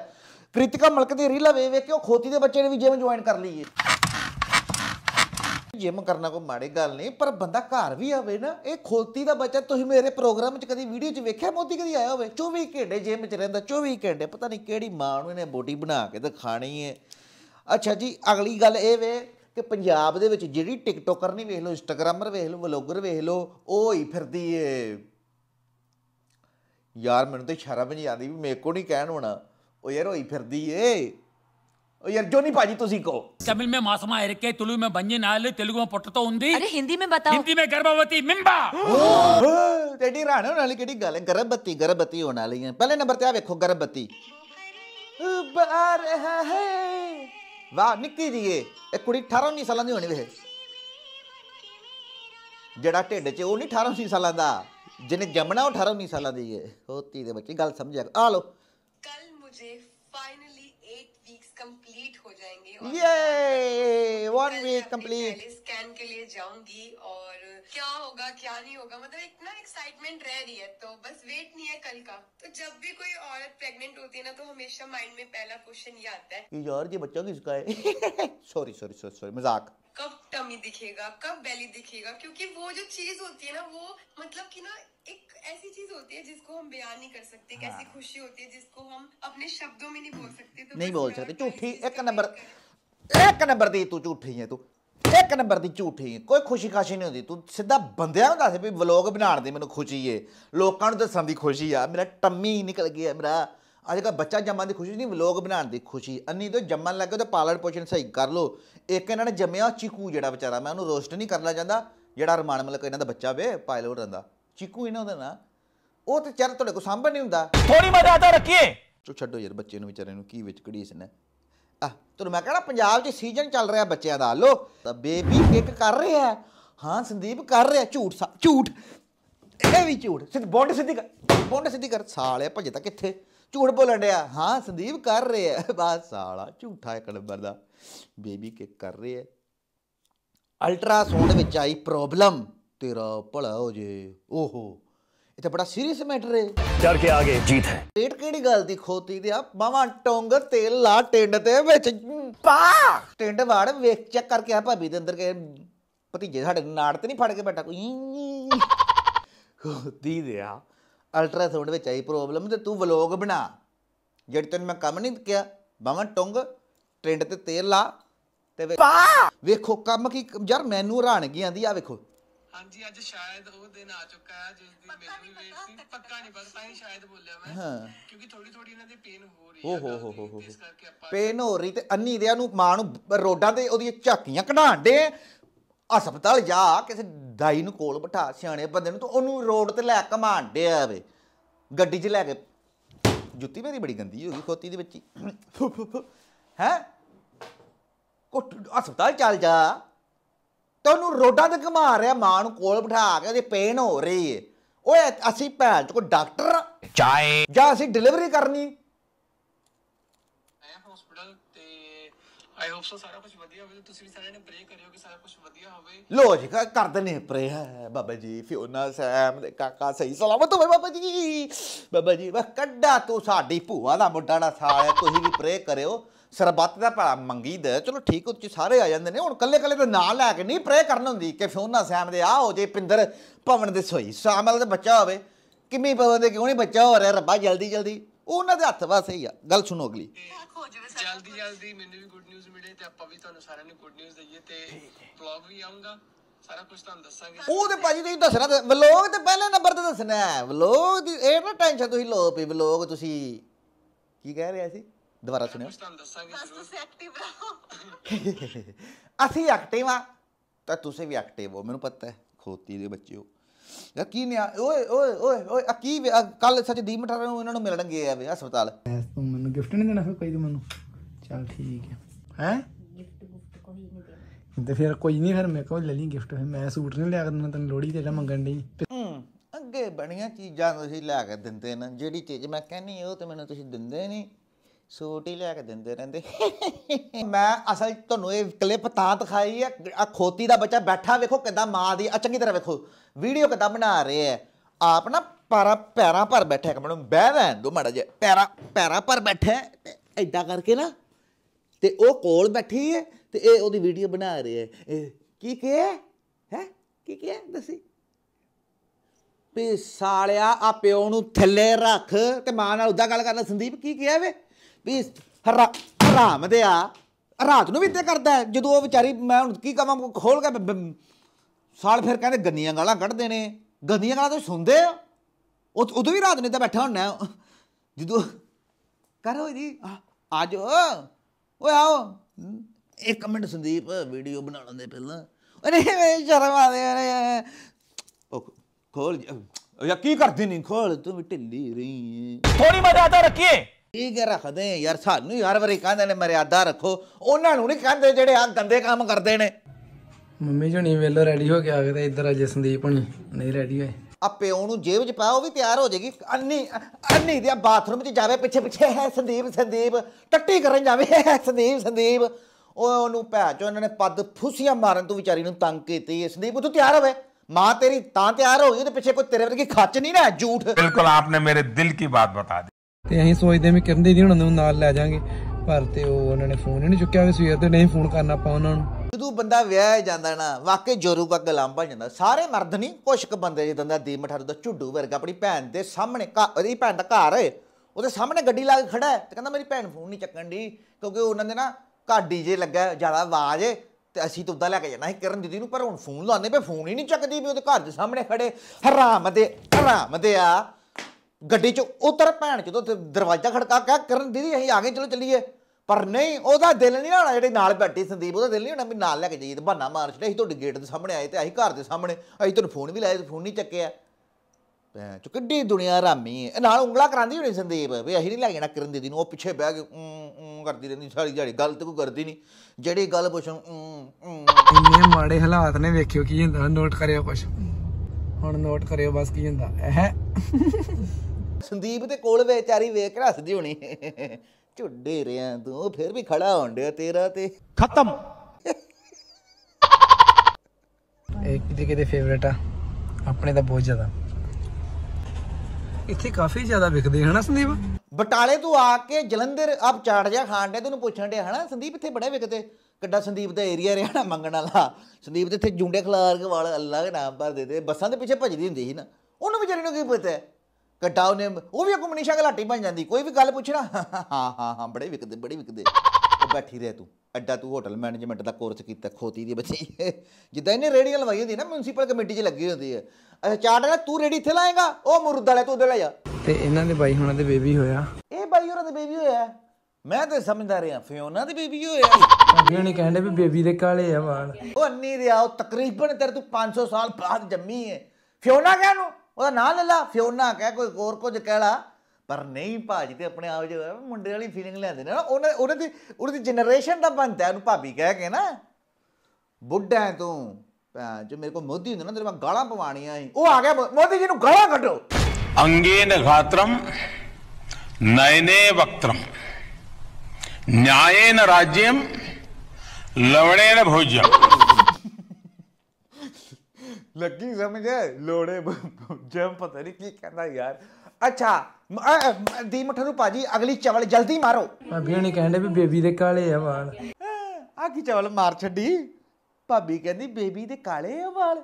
ਕ੍ਰਿਤਿਕਾ ਮਲਕ ਦੀ ਰੀਲਾ ਵੇ ਵੇ ਕੇ ਉਹ ਖੋਤੀ ਦੇ ਬੱਚੇ ਨੇ ਵੀ ਜਿਮ ਜੁਆਇਨ ਕਰ ਲਈਏ ਜਿਮ ਕਰਨਾ ਕੋਈ ਮਾੜੀ ਗੱਲ ਨਹੀਂ ਪਰ ਬੰਦਾ ਘਰ ਵੀ ਆਵੇ ਨਾ ਇਹ ਖੋਤੀ ਦਾ ਬੱਚਾ ਤੁਸੀਂ ਮੇਰੇ ਪ੍ਰੋਗਰਾਮ 'ਚ ਕਦੀ ਵੀਡੀਓ 'ਚ ਵੇਖਿਆ ਮੋਦੀ ਕਦੀ ਆਇਆ ਹੋਵੇ 24 ਘੰਟੇ ਜਿਮ 'ਚ ਰਹਿੰਦਾ 24 ਘੰਟੇ ਪਤਾ ਨਹੀਂ ਕਿਹੜੀ ਮਾਂ ਨੂੰ ਇਹਨੇ ਬੋਡੀ ਬਣਾ ਕੇ ਦਿਖਾਣੀ ਹੈ ਅੱਛਾ ਜੀ ਅਗਲੀ ਗੱਲ ਇਹ ਵੇ ਕਿ ਪੰਜਾਬ ਦੇ ਵਿੱਚ ਜਿਹੜੀ ਟਿਕਟੋਕਰ ਨਹੀਂ ਵੇਖ ਲਓ ਇੰਸਟਾਗ੍ਰਾਮਰ ਵੇਖ ਲਓ ਵਲੋਗਰ ਵੇਖ ਲਓ ਉਹ ਹੀ ਫਿਰਦੀ ਏ ਯਾਰ ਮੈਨੂੰ ਤਾਂ ਸ਼ਰਮ ਨਹੀਂ ਆਉਂਦੀ ਵੀ ਮੇਰੇ ਕੋ ਨਹੀਂ ਕਹਿਣ ਹੋਣਾ ਉਹ ਯਾਰ ਹੋਈ ਫਿਰਦੀ ਏ ਉਹ ਯਾਰ ਨਹੀਂ ਭਾਜੀ ਤੁਸੀਂ పాజీ తుసి కో తమిళ మే మాసమా ਤੁਲੂ తెలుగు మే ਨਾਲ ਤੇਲਗੂ మే పొట్టతో ਹੁੰਦੀ ਅਰੇ ਹਿੰਦੀ ਮੇ ਬਤਾਓ ਹਿੰਦੀ ਮੇ ਗਰਭਵਤੀ ਮਿੰਬਾ ਤੇਡੀ ਰਾਣੋ ਨਾਲ ਕਿਹੜੀ ਗੱਲ ਹੈ ਗਰਭਵਤੀ ਗਰਭਵਤੀ ਹੋਣ ਵਾਲੀ ਹੈ ਪਹਿਲੇ ਨੰਬਰ ਤੇ ਆ ਵੇਖੋ ਗਰਭਵਤੀ ਬਾਹਰ ਹੈ ਵਾਹ ਨਿੱਕੀ ਜੀ ਇਹ ਕੁੜੀ 18 19 ਸਾਲਾਂ ਦੀ ਹੋਣੀ ਵੇ ਜਿਹੜਾ ਢਿੱਡ 'ਚ ਉਹ ਨਹੀਂ 18 19 ਸਾਲਾਂ ਦਾ ਜਿਹਨੇ ਜੰਮਣਾ ਉਹ 18 19 ਸਾਲਾਂ ਦੀ ਏ ਹੋਤੀ ਦੇ ਬੱਚੇ ਗੱਲ ਸਮਝਿਆ ਆ ਲੋ ਕੱਲ ਮੁਝੇ ਫਾਈਨਲੀ 8 ਵੀਕਸ ਕੰਪਲੀਟ ਹੋ जाएंगे ਯੇ 1 ਵੀਕ ਕੰਪਲੀਟ ਸਕੈਨ ਕੇ ਲਈ ਜਾਉਂਗੀ ਔਰ क्या होगा क्या नहीं होगा मतलब इतना एक्साइटमेंट रह रही है तो बस वेट नहीं है कल का तो जब भी कोई औरत प्रेग्नेंट होती है ना तो हमेशा माइंड में पहला क्वेश्चन ये आता है यार ये बच्चा किसका है सॉरी सॉरी सॉरी सॉरी मजाक कब टमी दिखेगा कब बेली दिखेगा क्योंकि वो जो चीज होती है ना वो मतलब कि ना एक ऐसी चीज होती है जिसको हम बयान नहीं कर सकते हाँ। कैसी खुशी होती है जिसको हम अपने शब्दों में नहीं बोल सकते तो नहीं बोल सकते तो झूठी एक नंबर एक नंबर दी तू झूठी है तू ਇੱਕ ਨੰਬਰ ਦੀ ਝੂਠੀ ਕੋਈ ਖੁਸ਼ੀ ਖਾਸ਼ੀ ਨਹੀਂ ਹੁੰਦੀ ਤੂੰ ਸਿੱਧਾ ਬੰਦਿਆਂ ਨੂੰ ਦੱਸ ਵੀ ਵਲੌਗ ਬਣਾਉਣ ਦੀ ਮੈਨੂੰ ਖੁਸ਼ੀ ਏ ਲੋਕਾਂ ਨੂੰ ਦੱਸਣ ਦੀ ਖੁਸ਼ੀ ਆ ਮੇਰਾ ਟੰਮੀ ਨਿਕਲ ਗਿਆ ਮੇਰਾ ਅੱਜ ਕੱਲ ਬੱਚਾ ਜੰਮਣ ਦੀ ਖੁਸ਼ੀ ਨਹੀਂ ਵਲੌਗ ਬਣਾਉਣ ਦੀ ਖੁਸ਼ੀ ਅੰਨੀ ਤੋਂ ਜੰਮਣ ਲੱਗੇ ਤਾਂ ਪਾਲਣ ਪੋਸ਼ਣ ਸਹੀ ਕਰ ਲੋ ਇੱਕ ਇਹਨਾਂ ਨੇ ਜੰਮਿਆ ਚਿਕੂ ਜਿਹੜਾ ਵਿਚਾਰਾ ਮੈਂ ਉਹਨੂੰ ਰੋਸਟ ਨਹੀਂ ਕਰਨਾ ਚਾਹੁੰਦਾ ਜਿਹੜਾ ਰਮਾਨ ਮਲਕ ਇਹਨਾਂ ਦਾ ਬੱਚਾ ਵੇ ਪਾਇਲਟ ਰਹਿੰਦਾ ਚਿਕੂ ਇਹਨਾਂ ਦਾ ਨਾ ਉਹ ਤੇ ਚਰ ਤੁਹਾਡੇ ਕੋ ਸਾਂਭਣ ਨਹੀਂ ਹੁੰਦਾ ਥੋੜੀ ਮਦਦ ਰੱਖੀਏ ਚੋ ਛੱਡੋ ਯਾਰ ਬੱਚੇ ਨੂੰ ਵਿਚਾਰੇ ਨੂੰ ਕੀ ਵਿੱਚ ਕੜੀ ਨੇ ਆ ਤੁਹਾਨੂੰ ਮੈਂ ਕਹਿੰਦਾ ਪੰਜਾਬ 'ਚ ਸੀਜ਼ਨ ਚੱਲ ਰਿਹਾ ਬੱਚਿਆਂ ਦਾ ਲੋ ਤਾਂ ਬੇਬੀ ਕਿੱਕ ਕਰ ਰਿਹਾ ਹਾਂ ਸੰਦੀਪ ਕਰ ਰਿਹਾ ਝੂਠ ਝੂਠ ਇਹ ਵੀ ਝੂਠ ਸਿੱਧ ਬੌਂਡ ਸਿੱਧੀ ਕਰ ਬੌਂਡ ਸਿੱਧੀ ਕਰ ਸਾਲਿਆ ਭਜੇ ਤਾਂ ਕਿੱਥੇ ਝੂਠ ਬੋਲਣ ਡਿਆ ਹਾਂ ਸੰਦੀਪ ਕਰ ਰਿਹਾ ਬਾਸ ਸਾਲਾ ਝੂਠਾ ਇੱਕ ਨੰਬਰ ਦਾ ਬੇਬੀ ਕਿੱਕ ਕਰ ਰਿਹਾ ਸਾਊਂਡ ਵਿੱਚ ਆਈ ਪ੍ਰੋਬਲਮ ਤੇਰਾ ਭਲਾ ਹੋ ਜੇ ਓਹੋ ਇਹ ਤਾਂ ਬੜਾ ਸੀਰੀਅਸ ਮੈਟਰ ਹੈ ਚੜ ਕੇ ਆਗੇ ਜੀਤ ਹੈ ਪੇਟ ਕਿਹੜੀ ਗੱਲ ਦੀ ਖੋਤੀ ਦੇ ਆ ਬਾਵਾਂ ਟੋਂਗ ਤੇਲ ਲਾ ਟਿੰਡ ਤੇ ਵਿੱਚ ਪਾ ਟਿੰਡ ਵਾੜ ਵੇਖ ਚੈੱਕ ਕਰਕੇ ਆ ਭਾਬੀ ਦੇ ਅੰਦਰ ਕੇ ਭਤੀਜੇ ਸਾਡੇ ਨਾੜ ਤੇ ਨਹੀਂ ਫੜ ਕੇ ਬੈਠਾ ਕੋਈ ਖੋਤੀ ਦੇ ਆ ਅਲਟਰਾਸਾਊਂਡ ਵਿੱਚ ਆਈ ਪ੍ਰੋਬਲਮ ਤੇ ਤੂੰ ਵਲੌਗ ਬਣਾ ਜਿਹੜੇ ਤੈਨੂੰ ਮੈਂ ਕੰਮ ਨਹੀਂ ਕਿਹਾ ਬਾਵਾਂ ਟੋਂਗ ਟਿੰਡ ਤੇ ਤੇਲ ਲਾ ਤੇ ਵੇਖੋ ਕੰਮ ਕੀ ਯਾਰ ਮੈਨੂੰ ਹੈਰਾਨਗੀ ਆਂਦੀ ਆ ਵੇਖੋ ਹਾਂਜੀ ਅੱਜ ਸ਼ਾਇਦ ਉਹ ਦਿਨ ਆ ਚੁੱਕਾ ਹੈ ਜਿਸ ਦੀ ਮੈਨੂੰ ਵੀ ਵੇਟ ਸੀ ਪੱਕਾ ਨਹੀਂ ਪਤਾ ਤਾਂ ਸ਼ਾਇਦ ਬੋਲਿਆ ਹਾਂ। ਮੈਂ ਕਿਉਂਕਿ ਥੋੜੀ ਥੋੜੀ ਇਹਨਾਂ ਦੀ ਪੇਨ ਹੋ ਰਹੀ ਹੈ ਹੋ ਹੋ ਹੋ ਹੋ। ਇਸ ਕਰਕੇ ਆਪਾਂ ਪੇਨ ਹੋ ਰਹੀ ਤੇ ਅੰਨੀ ਦੇ ਨੂੰ ਮਾਂ ਨੂੰ ਰੋਡਾਂ ਤੇ ਉਹਦੀਆਂ ਝਾਕੀਆਂ ਕਢਾਣ ਦੇ ਹਸਪਤਾਲ ਜਾ ਕਿਸੇ ਦਾਈ ਨੂੰ ਕੋਲ ਬਿਠਾ ਸਿਆਣੇ ਬੰਦੇ ਨੂੰ ਤੂੰ ਉਹਨੂੰ ਰੋਡ ਤੇ ਲੈ ਕਮਾਣ ਦੇ ਆਵੇ ਗੱਡੀ 'ਚ ਲੈ ਕੇ ਜੁੱਤੀ ਮੇਰੀ ਬੜੀ ਗੰਦੀ ਹੋ ਗਈ ਖੋਤੀ ਦੇ ਵਿੱਚ ਹੀ ਹੈ ਕੋਟ ਹਸਪਤਾਲ ਚੱਲ ਜਾ ਤੇ ਉਹਨੂੰ ਰੋਡਾਂ ਤੇ ਘੁਮਾ ਰਿਹਾ ਮਾਂ ਨੂੰ ਕੋਲ ਬਿਠਾ ਕੇ ਉਹਦੀ ਪੇਨ ਹੋ ਰਹੀ ਏ ਓਏ ਅਸੀਂ ਭੈਣ ਚ ਕੋ ਡਾਕਟਰ ਚਾਏ ਜਾਂ ਅਸੀਂ ਡਿਲੀਵਰੀ ਕਰਨੀ ਆਇਆ ਹਸਪੀਟਲ ਤੇ ਆਈ ਹੋਪ ਸੋ ਸਾਰਾ ਕੁਝ ਵਧੀਆ ਹੋਵੇ ਤੁਸੀਂ ਵੀ ਸਾਰਿਆਂ ਨੇ ਪ੍ਰੇ ਕਰਿਓ ਕਿ ਸਾਰਾ ਕੁਝ ਵਧੀਆ ਹੋਵੇ ਲੋ ਜੀ ਕਰਦੇ ਨੇ ਪ੍ਰੇ ਹੈ ਬਾਬਾ ਜੀ ਉਹਨਾਂ ਸੈਮ ਦੇ ਕਾਕਾ ਸਹੀ ਸਲਾਮਤ ਹੋਵੇ ਬਾਬਾ ਜੀ ਬਾਬਾ ਜੀ ਵਾ ਕੱਡਾ ਤੂੰ ਸਾਡੀ ਭੂਆ ਦਾ ਮੁੰਡਾ ਨਾ ਸਾਲਿਆ ਤੁਸੀਂ ਵੀ ਪ੍ਰੇ ਕਰਿਓ ਸਰਬੱਤ ਦਾ ਭਲਾ ਮੰਗੀਦਾ ਚਲੋ ਠੀਕ ਉੱਚ ਸਾਰੇ ਆ ਜਾਂਦੇ ਨੇ ਹੁਣ ਕੱਲੇ ਕੱਲੇ ਦੇ ਨਾਲ ਲੈ ਕੇ ਨਹੀਂ ਪ੍ਰੇ ਕਰਨ ਹੁੰਦੀ ਕਿ ਫਿਰ ਉਹਨਾਂ ਦੇ ਆ ਹੋ ਜੇ ਪਿੰਦਰ ਭਵਨ ਦੇ ਸੋਈ ਸਾਮਲ ਦਾ ਬੱਚਾ ਹੋਵੇ ਕਿੰਮੀ ਭਵਨ ਦੇ ਕਿਉਂ ਨਹੀਂ ਬੱਚਾ ਹੋ ਰਿਹਾ ਰੱਬਾ ਜਲਦੀ ਜਲਦੀ ਉਹਨਾਂ ਦੇ ਹੱਥ ਵਾਸਤੇ ਹੀ ਆ ਗੱਲ ਸੁਣੋ ਅਗਲੀ ਜਲਦੀ ਜਲਦੀ ਮੈਨੂੰ ਵੀ ਗੁੱਡ ਨਿਊਜ਼ ਮਿਲੇ ਤੇ ਆਪਾਂ ਵੀ ਤੁਹਾਨੂੰ ਸਾਰਿਆਂ ਨੂੰ ਗੁੱਡ ਨਿਊਜ਼ ਦਈਏ ਤੇ ਵਲੌਗ ਵੀ ਆਉਂਗਾ ਸਾਰਾ ਕੁਝ ਤੁਹਾਨੂੰ ਦੱਸਾਂਗੇ ਉਹ ਤੇ ਭਾਜੀ ਤੁਸੀਂ ਦੱਸਣਾ ਵਲੌਗ ਤੇ ਪਹਿਲੇ ਨੰਬਰ ਤੇ ਦੱਸਣਾ ਵਲੌਗ ਦੀ ਇਹ ਨਾ ਟੈਨਸ਼ਨ ਤੁਸੀਂ ਲੋ ਪਈ ਵਲੌਗ ਤੁਸੀਂ ਕੀ ਕਹਿ ਰਿਹਾ ਸੀ ਦੁਬਾਰਾ ਸੁਣਿਓ ਤੁਸੀਂ ਐਕਟਿਵ ਰਹੋ *laughs* ਅਸੀਂ ਐਕਟਿਵ ਆ ਤਾਂ ਤੁਸੀਂ ਵੀ ਐਕਟਿਵ ਹੋ ਮੈਨੂੰ ਪਤਾ ਹੈ ਖੋਤੀ ਦੇ ਬੱਚਿਓ ਹੋ ਯਾ ਕੀ ਨਿਆ ਓਏ ਓਏ ਓਏ ਓਏ ਆ ਕੀ ਕੱਲ ਸੱਚ ਦੀ ਮਟਰ ਨੂੰ ਇਹਨਾਂ ਨੂੰ ਮਿਲਣ ਗਏ ਵੇ ਹਸਪਤਾਲ ਤੂੰ ਮੈਨੂੰ ਗਿਫਟ ਨਹੀਂ ਦੇਣਾ ਫਿਰ ਕੋਈ ਤੂੰ ਮੈਨੂੰ ਚੱਲ ਠੀਕ ਹੈ ਹੈ ਗਿਫਟ ਗੁਫਟ ਕੋਈ ਨਹੀਂ ਦੇ ਤੇ ਫਿਰ ਕੋਈ ਨਹੀਂ ਫਿਰ ਮੈਂ ਕੋਈ ਲੈ ਲਈ ਗਿਫਟ ਫਿਰ ਮੈਂ ਸੂਟ ਨਹੀਂ ਲਿਆ ਕਰਨਾ ਤੈਨੂੰ ਲੋੜੀ ਤੇ ਜਿਹੜਾ ਮੰਗਣ ਦੀ ਅੱਗੇ ਬਣੀਆਂ ਚੀਜ਼ਾਂ ਤੁਸੀਂ ਲੈ ਕੇ ਦਿੰਦੇ ਨਾ ਜਿਹੜੀ ਚੀਜ਼ ਮੈਂ ਕਹਿੰਨੀ ਉਹ ਤੇ ਮੈਨੂੰ ਤੁਸੀਂ ਦਿੰਦੇ ਨਹੀਂ ਸੂਟ ਹੀ ਲੈ ਕੇ ਦਿੰਦੇ ਰਹਿੰਦੇ ਮੈਂ ਅਸਲ ਤੁਹਾਨੂੰ ਇਹ ਕਲਿੱਪ ਤਾਂ ਦਿਖਾਈ ਆ ਆ ਖੋਤੀ ਦਾ ਬੱਚਾ ਬੈਠਾ ਵੇਖੋ ਕਿੰਦਾ ਮਾਂ ਦੀ ਆ ਚੰਗੀ ਤਰ੍ਹਾਂ ਵੇਖੋ ਵੀਡੀਓ ਕਿਦਾਂ ਬਣਾ ਰਿਹਾ ਆ ਆਪ ਨਾ ਪੈਰਾ ਪੈਰਾਂ ਪਰ ਬੈਠਾ ਕਮਣ ਬਹਿ ਰਹਿਣ ਦੋ ਮੜਾ ਜੇ ਪੈਰਾ ਪੈਰਾਂ ਪਰ ਬੈਠਾ ਐਡਾ ਕਰਕੇ ਨਾ ਤੇ ਉਹ ਕੋਲ ਬੈਠੀ ਹੈ ਤੇ ਇਹ ਉਹਦੀ ਵੀਡੀਓ ਬਣਾ ਰਹੇ ਹੈ ਇਹ ਕੀ ਕੀ ਹੈ ਕੀ ਹੈ ਦੱਸੀ ਵੀ ਸਾਲਿਆ ਆ ਪਿਓ ਨੂੰ ਥੱਲੇ ਰੱਖ ਤੇ ਮਾਂ ਨਾਲ ਉਦਾਂ ਗੱਲ ਕਰਨਾ ਸੰਦੀਪ ਕੀ ਕਿਹਾ ਵੇ ਵੀ ਹਰਾ ਹਰਾਮ ਦੇ ਆ ਰਾਤ ਨੂੰ ਵੀ ਤੇ ਕਰਦਾ ਜਦੋਂ ਉਹ ਵਿਚਾਰੀ ਮੈਂ ਹੁਣ ਕੀ ਕਵਾਂ ਖੋਲ ਕੇ ਸਾਲ ਫਿਰ ਕਹਿੰਦੇ ਗੰਨੀਆਂ ਗਾਲਾਂ ਕੱਢਦੇ ਨੇ ਗੰਨੀਆਂ ਗਾਲਾਂ ਤਾਂ ਸੁਣਦੇ ਆ ਉਹ ਉਦੋਂ ਵੀ ਰਾਤ ਨੇ ਤਾਂ ਬੈਠਾ ਹੁੰਦਾ ਜਦੋਂ ਕਰੋ ਜੀ ਆ ਓਏ ਆਓ ਇੱਕ ਮਿੰਟ ਸੰਦੀਪ ਵੀਡੀਓ ਬਣਾਉਣ ਦੇ ਪਹਿਲਾਂ ਅਰੇ ਮੈਂ ਸ਼ਰਮ ਆਦੇ ਅਰੇ ਉਹ ਖੋਲ ਯਾ ਕੀ ਕਰਦੀ ਨਹੀਂ ਖੋਲ ਤੂੰ ਵੀ ਢਿੱਲੀ ਰਹੀ ਥੋੜੀ ਮਜ਼ਾ मर्यादा ਰੱਖੀਏ ਠੀਕ ਹੈ ਰੱਖਦੇ ਯਾਰ ਸਾਨੂੰ ਯਾਰ ਵਰੀ ਕਹਿੰਦੇ ਨੇ ਮਰਿਆਦਾ ਰੱਖੋ ਉਹਨਾਂ ਨੂੰ ਨਹੀਂ ਕਹਿੰਦੇ ਜਿਹੜੇ ਆ ਗੰਦੇ ਕੰਮ ਕਰਦੇ ਨੇ ਮੰਮੀ ਜਣੀ ਵੇਲੇ ਰੈਡੀ ਹੋ ਕੇ ਆ ਗਏ ਤੇ ਇੱਧਰ ਅਜੇ ਸੰਦੀਪ ਹਣੀ ਨਹੀਂ ਰੈਡੀ ਹੋਏ ਆ ਪਿਓ ਨੂੰ ਜੇਬ 'ਚ ਪਾਓ ਵੀ ਤਿਆਰ ਹੋ ਜੇਗੀ ਅੰਨੀ ਅੰਨੀ ਦੇ ਬਾਥਰੂਮ 'ਚ ਜਾਵੇ ਪਿੱਛੇ ਪਿੱਛੇ ਹੈ ਸੰਦੀਪ ਸੰਦੀਪ ਟੱਟੀ ਕਰਨ ਜਾਵੇ ਹੈ ਸੰਦੀਪ ਸੰਦੀਪ ਉਹ ਉਹਨੂੰ ਭੈ ਚ ਉਹਨਾਂ ਨੇ ਪੱਦ ਫੁੱਸੀਆਂ ਮਾਰਨ ਤੋਂ ਵਿਚਾਰੀ ਨੂੰ ਤੰਗ ਕੀਤੀ ਸੰਦੀਪ ਤੂੰ ਤਿਆਰ ਹੋਵੇ ਮਾਂ ਤੇਰੀ ਤਾਂ ਤਿਆਰ ਹੋ ਗਈ ਤੇ ਪਿੱਛੇ ਕੋਈ ਤੇਰੇ ਵਰਗੀ ਖੱਚ ਨਹੀਂ ਨਾ ਝੂਠ ਬਿਲਕੁਲ ਆਪਨੇ ਮੇਰੇ ਦਿਲ ਕੀ ਬਾਤ ਬਤਾ ਤੇ ਅਸੀਂ ਸੋਚਦੇ ਵੀ ਕਹਿੰਦੇ ਜੀ ਉਹਨਾਂ ਨੂੰ ਨਾਲ ਲੈ ਜਾਾਂਗੇ ਪਰ ਤੇ ਉਹ ਉਹਨਾਂ ਨੇ ਫੋਨ ਹੀ ਨਹੀਂ ਚੁੱਕਿਆ ਵੀ ਸਵੇਰ ਤੇ ਨਹੀਂ ਫੋਨ ਕਰਨਾ ਪਾ ਉਹਨਾਂ ਨੂੰ ਜਦੋਂ ਬੰਦਾ ਵਿਆਹ ਜਾਂਦਾ ਨਾ ਵਾਕੇ ਜੋਰੂ ਕਾ ਗੁਲਾਮ ਜਾਂਦਾ ਸਾਰੇ ਮਰਦ ਨਹੀਂ ਕੁਛ ਕ ਬੰਦੇ ਜਿੱਦਾਂ ਦਾ ਦੀਮ ਠਾਰੂ ਦਾ ਝੁੱਡੂ ਵਰਗਾ ਆਪਣੀ ਭੈਣ ਦੇ ਸਾਹਮਣੇ ਉਹਦੀ ਭੈਣ ਦਾ ਘਰ ਉਹਦੇ ਸਾਹਮਣੇ ਗੱਡੀ ਲਾ ਕੇ ਖੜਾ ਹੈ ਤੇ ਕਹਿੰਦਾ ਮੇਰੀ ਭੈਣ ਫੋਨ ਨਹੀਂ ਚੱਕਣ ਦੀ ਕਿਉਂਕਿ ਉਹਨਾਂ ਦੇ ਨਾ ਘਾ ਡੀਜੇ ਲੱਗਾ ਜ਼ਿਆਦਾ ਆਵਾਜ਼ ਤੇ ਅਸੀਂ ਤਾਂ ਲੈ ਕੇ ਜਾਣਾ ਸੀ ਕਿਰਨ ਦੀਦੀ ਨੂੰ ਪਰ ਹੁਣ ਫੋਨ ਲਾਉਂਦੇ ਪਏ ਫੋਨ ਹੀ ਨਹੀਂ ਚੱਕਦੀ ਵੀ ਉਹਦੇ ਘਰ ਦੇ ਸਾਹਮਣੇ ਖੜੇ ਹਰਾਮ ਦੇ ਹਰਾਮ ਦੇ ਆ ਗੱਡੀ 'ਚ ਉਤਰ ਭੈਣ ਜਦੋਂ ਦਰਵਾਜ਼ਾ ਖੜਕਾ ਕਹਿ ਕਰਨ ਦੀਦੀ ਅਸੀਂ ਆਗੇ ਚਲੋ ਚੱਲੀਏ ਪਰ ਨਹੀਂ ਉਹਦਾ ਦਿਲ ਨਹੀਂ ਨਾ ਜਿਹੜੇ ਨਾਲ ਬੈਠੀ ਸੰਦੀਪ ਉਹਦਾ ਦਿਲ ਨਹੀਂ ਹੋਣਾ ਵੀ ਨਾਲ ਲੈ ਕੇ ਜਾਈਏ ਤੇ ਬਹਾਨਾ ਮਾਰ ਛੜੇ ਅਸੀਂ ਤੁਹਾਡੇ ਗੇਟ ਦੇ ਸਾਹਮਣੇ ਆਏ ਤੇ ਅਸੀਂ ਘਰ ਦੇ ਸਾਹਮਣੇ ਅਸੀਂ ਤੁਹਾਨੂੰ ਫੋਨ ਵੀ ਲਾਇਆ ਤੇ ਫੋਨ ਨਹੀਂ ਚੱਕਿਆ ਚ ਕਿੱਡੀ ਦੁਨੀਆ ਰਾਮੀ ਇਹ ਨਾਲ ਉਂਗਲਾ ਕਰਾਂਦੀ ਹੋਣੀ ਸੰਦੀਪ ਵੀ ਅਸੀਂ ਨਹੀਂ ਲੈ ਜਾਣਾ ਕਰਨ ਦੀਦੀ ਨੂੰ ਉਹ ਪਿੱਛੇ ਬਹਿ ਕੇ ਉਂ ਕਰਦੀ ਰਹਿੰਦੀ ਸਾਰੀ ਜਿਹੜੀ ਗੱਲ ਤੇ ਕੋਈ ਕਰਦੀ ਨਹੀਂ ਜਿਹੜੀ ਗੱਲ ਪੁੱਛ ਇੰਨੇ ਮਾੜੇ ਹਾਲਾਤ ਨੇ ਵੇਖਿਓ ਕੀ ਹੁੰਦਾ ਨੋਟ ਕਰਿਓ ਕੁਛ ਹੁਣ ਨੋਟ ਕਰਿਓ ਬਸ ਕੀ ਹੁੰਦਾ ਇਹ ਸੰਦੀਪ ਦੇ ਕੋਲ ਵਿਚਾਰੀ ਵੇਖ ਰਸਦੀ ਹੋਣੀ ਝੁੱਡੇ ਰਿਆਂ ਤੂੰ ਫਿਰ ਵੀ ਖੜਾ ਹੋਣ ਡਿਆ ਤੇਰਾ ਤੇ ਖਤਮ ਇਹ ਕਿਤੇ ਕਿਤੇ ਫੇਵਰੇਟ ਆ ਆਪਣੇ ਤਾਂ ਬਹੁਤ ਜ਼ਿਆਦਾ ਇੱਥੇ ਕਾਫੀ ਜ਼ਿਆਦਾ ਵਿਕਦੇ ਹਨਾ ਸੰਦੀਪ ਬਟਾਲੇ ਤੋਂ ਆ ਕੇ ਜਲੰਧਰ ਆਪ ਚਾੜ ਜਾ ਖਾਣ ਦੇ ਤੈਨੂੰ ਪੁੱਛਣ ਦੇ ਹਨਾ ਸੰਦੀਪ ਇੱਥੇ ਬੜੇ ਵਿਕਦੇ ਕਿੱਡਾ ਸੰਦੀਪ ਦਾ ਏਰੀਆ ਰਿਹਾ ਨਾ ਮੰਗਣ ਵਾਲਾ ਸੰਦੀਪ ਤੇ ਇੱਥੇ ਜੁੰਡੇ ਖਲਾਰਕ ਕੇ ਵਾਲ ਅੱਲਾ ਦੇ ਨਾਮ ਪਰ ਦੇ ਦੇ ਬੱਸਾਂ ਦੇ ਪਿੱਛੇ ਭੱਜਦੀ ਹੁੰਦੀ ਸੀ ਨਾ ਉਹਨੂੰ ਵਿਚਾਰੀ ਨੂੰ ਕੀ ਪਤਾ ਹੈ ਘਟਾ ਉਹਨੇ ਉਹ ਵੀ ਅੱਗੋਂ ਮਨੀਸ਼ਾ ਘਲਾਟੀ ਬਣ ਜਾਂਦੀ ਕੋਈ ਵੀ ਗੱਲ ਪੁੱਛਣਾ ਹਾਂ ਹਾਂ ਹਾਂ ਬੜੇ ਵਿਕਦੇ ਬੜੇ ਵਿਕਦੇ ਉਹ ਬੈਠੀ ਰਹਿ ਤੂੰ ਐਡਾ ਤੂੰ ਹੋਟਲ ਮੈਨੇਜਮੈਂਟ ਦਾ ਕੋਰਸ ਕੀਤਾ ਖੋਤੀ ਦੀ ਬੱਚੀ ਜਿੱਦਾਂ ਇਹਨੇ ਰੇੜੀਆਂ ਲਵਾਈ ਹੁੰਦੀ ਨਾ ਮਿਊਨਿਸਪਲ ਕਮੇਟੀ 'ਚ ਲੱਗੀ ਹੁੰਦੀ ਹੈ ਅੱਛਾ ਚਾਰਟ ਨਾ ਤੂੰ ਰੇੜੀ ਇੱਥੇ ਲਾਏਗਾ ਉਹ ਮੁਰਦ ਵਾਲੇ ਤੂੰ ਉਹਦੇ ਲੈ ਜਾ ਤੇ ਇਹਨਾਂ ਦੇ ਬਾਈ ਹੁਣਾਂ ਦੇ ਬੇਬੀ ਹੋਇਆ ਇਹ ਬਾਈ ਹੋਰਾਂ ਦੇ ਬੇਬੀ ਹੋਇਆ ਮੈਂ ਤੇ ਸਮਝਦਾ ਰਿਹਾ ਫਿਓਨਾ ਦੀ ਬੇਬੀ ਹੋਇਆ ਅੱਗੇ ਨਹੀਂ ਕਹਿੰਦੇ ਵੀ ਬੇਬੀ ਦੇ ਕਾਲੇ ਆ ਵਾਲ ਉਹ ਅੰਨੀ ਰਿਆ ਉਹ ਤਕਰੀਬਨ ਤੇਰੇ ਤੂੰ 500 ਸਾਲ ਬਾਅਦ ਜੰਮੀ ਹੈ ਫਿਓਨਾ ਕਿਆ ਉਹਦਾ ਨਾਂ ਲੈ ਲਾ ਫਿਓਨਾ ਕਹਿ ਕੋਈ ਹੋਰ ਕੁਝ ਕਹਿ ਲਾ ਪਰ ਨਹੀਂ ਭਾਜੀ ਤੇ ਆਪਣੇ ਆਪ ਜਿਹੜਾ ਮੁੰਡੇ ਵਾਲੀ ਫੀਲਿੰਗ ਲੈਂਦੇ ਨੇ ਉਹਨਾਂ ਉਹਨਾਂ ਦੀ ਉਹਨਾਂ ਦੀ ਜਨਰੇਸ਼ਨ ਦਾ ਬੰਦਾ ਉਹਨੂੰ ਭਾਬੀ ਕਹਿ ਕੇ ਨਾ ਬੁੱਢਾ ਤੂੰ ਜੋ ਮੇਰੇ ਕੋਲ ਮੋਦੀ ਹੁੰਦਾ ਨਾ ਤੇਰੇ ਮੈਂ ਗਾਲਾਂ ਪਵਾਣੀਆਂ ਸੀ ਉਹ ਆ ਗਿਆ ਮੋਦੀ ਜੀ ਨੂੰ ਗਾਲਾਂ ਕੱਢੋ ਅੰਗੇਨ ਘਾਤਰਮ ਨੈਨੇ ਵਕਤਰਮ न्यायेन ਰਾਜਯਮ लवणेन ਭੋਜਯਮ ਲੱਗੀ ਸਮਝ ਲੋੜੇ ਜਮ ਪਤਾ ਨਹੀਂ ਕੀ ਕਹਿੰਦਾ ਯਾਰ ਅੱਛਾ ਮਠਾ ਨੂੰ ਭਾਜੀ ਅਗਲੀ ਚਵਲ ਜਲਦੀ ਮਾਰੋ ਭਾਬੀ ਹਣੀ ਕਹਿੰਦੇ ਵੀ ਬੇਬੀ ਦੇ ਕਾਲੇ ਆ ਵਾਲ ਆ ਕੀ ਚਵਲ ਮਾਰ ਛੱਡੀ ਭਾਬੀ ਕਹਿੰਦੀ ਬੇਬੀ ਦੇ ਕਾਲੇ ਆ ਵਾਲ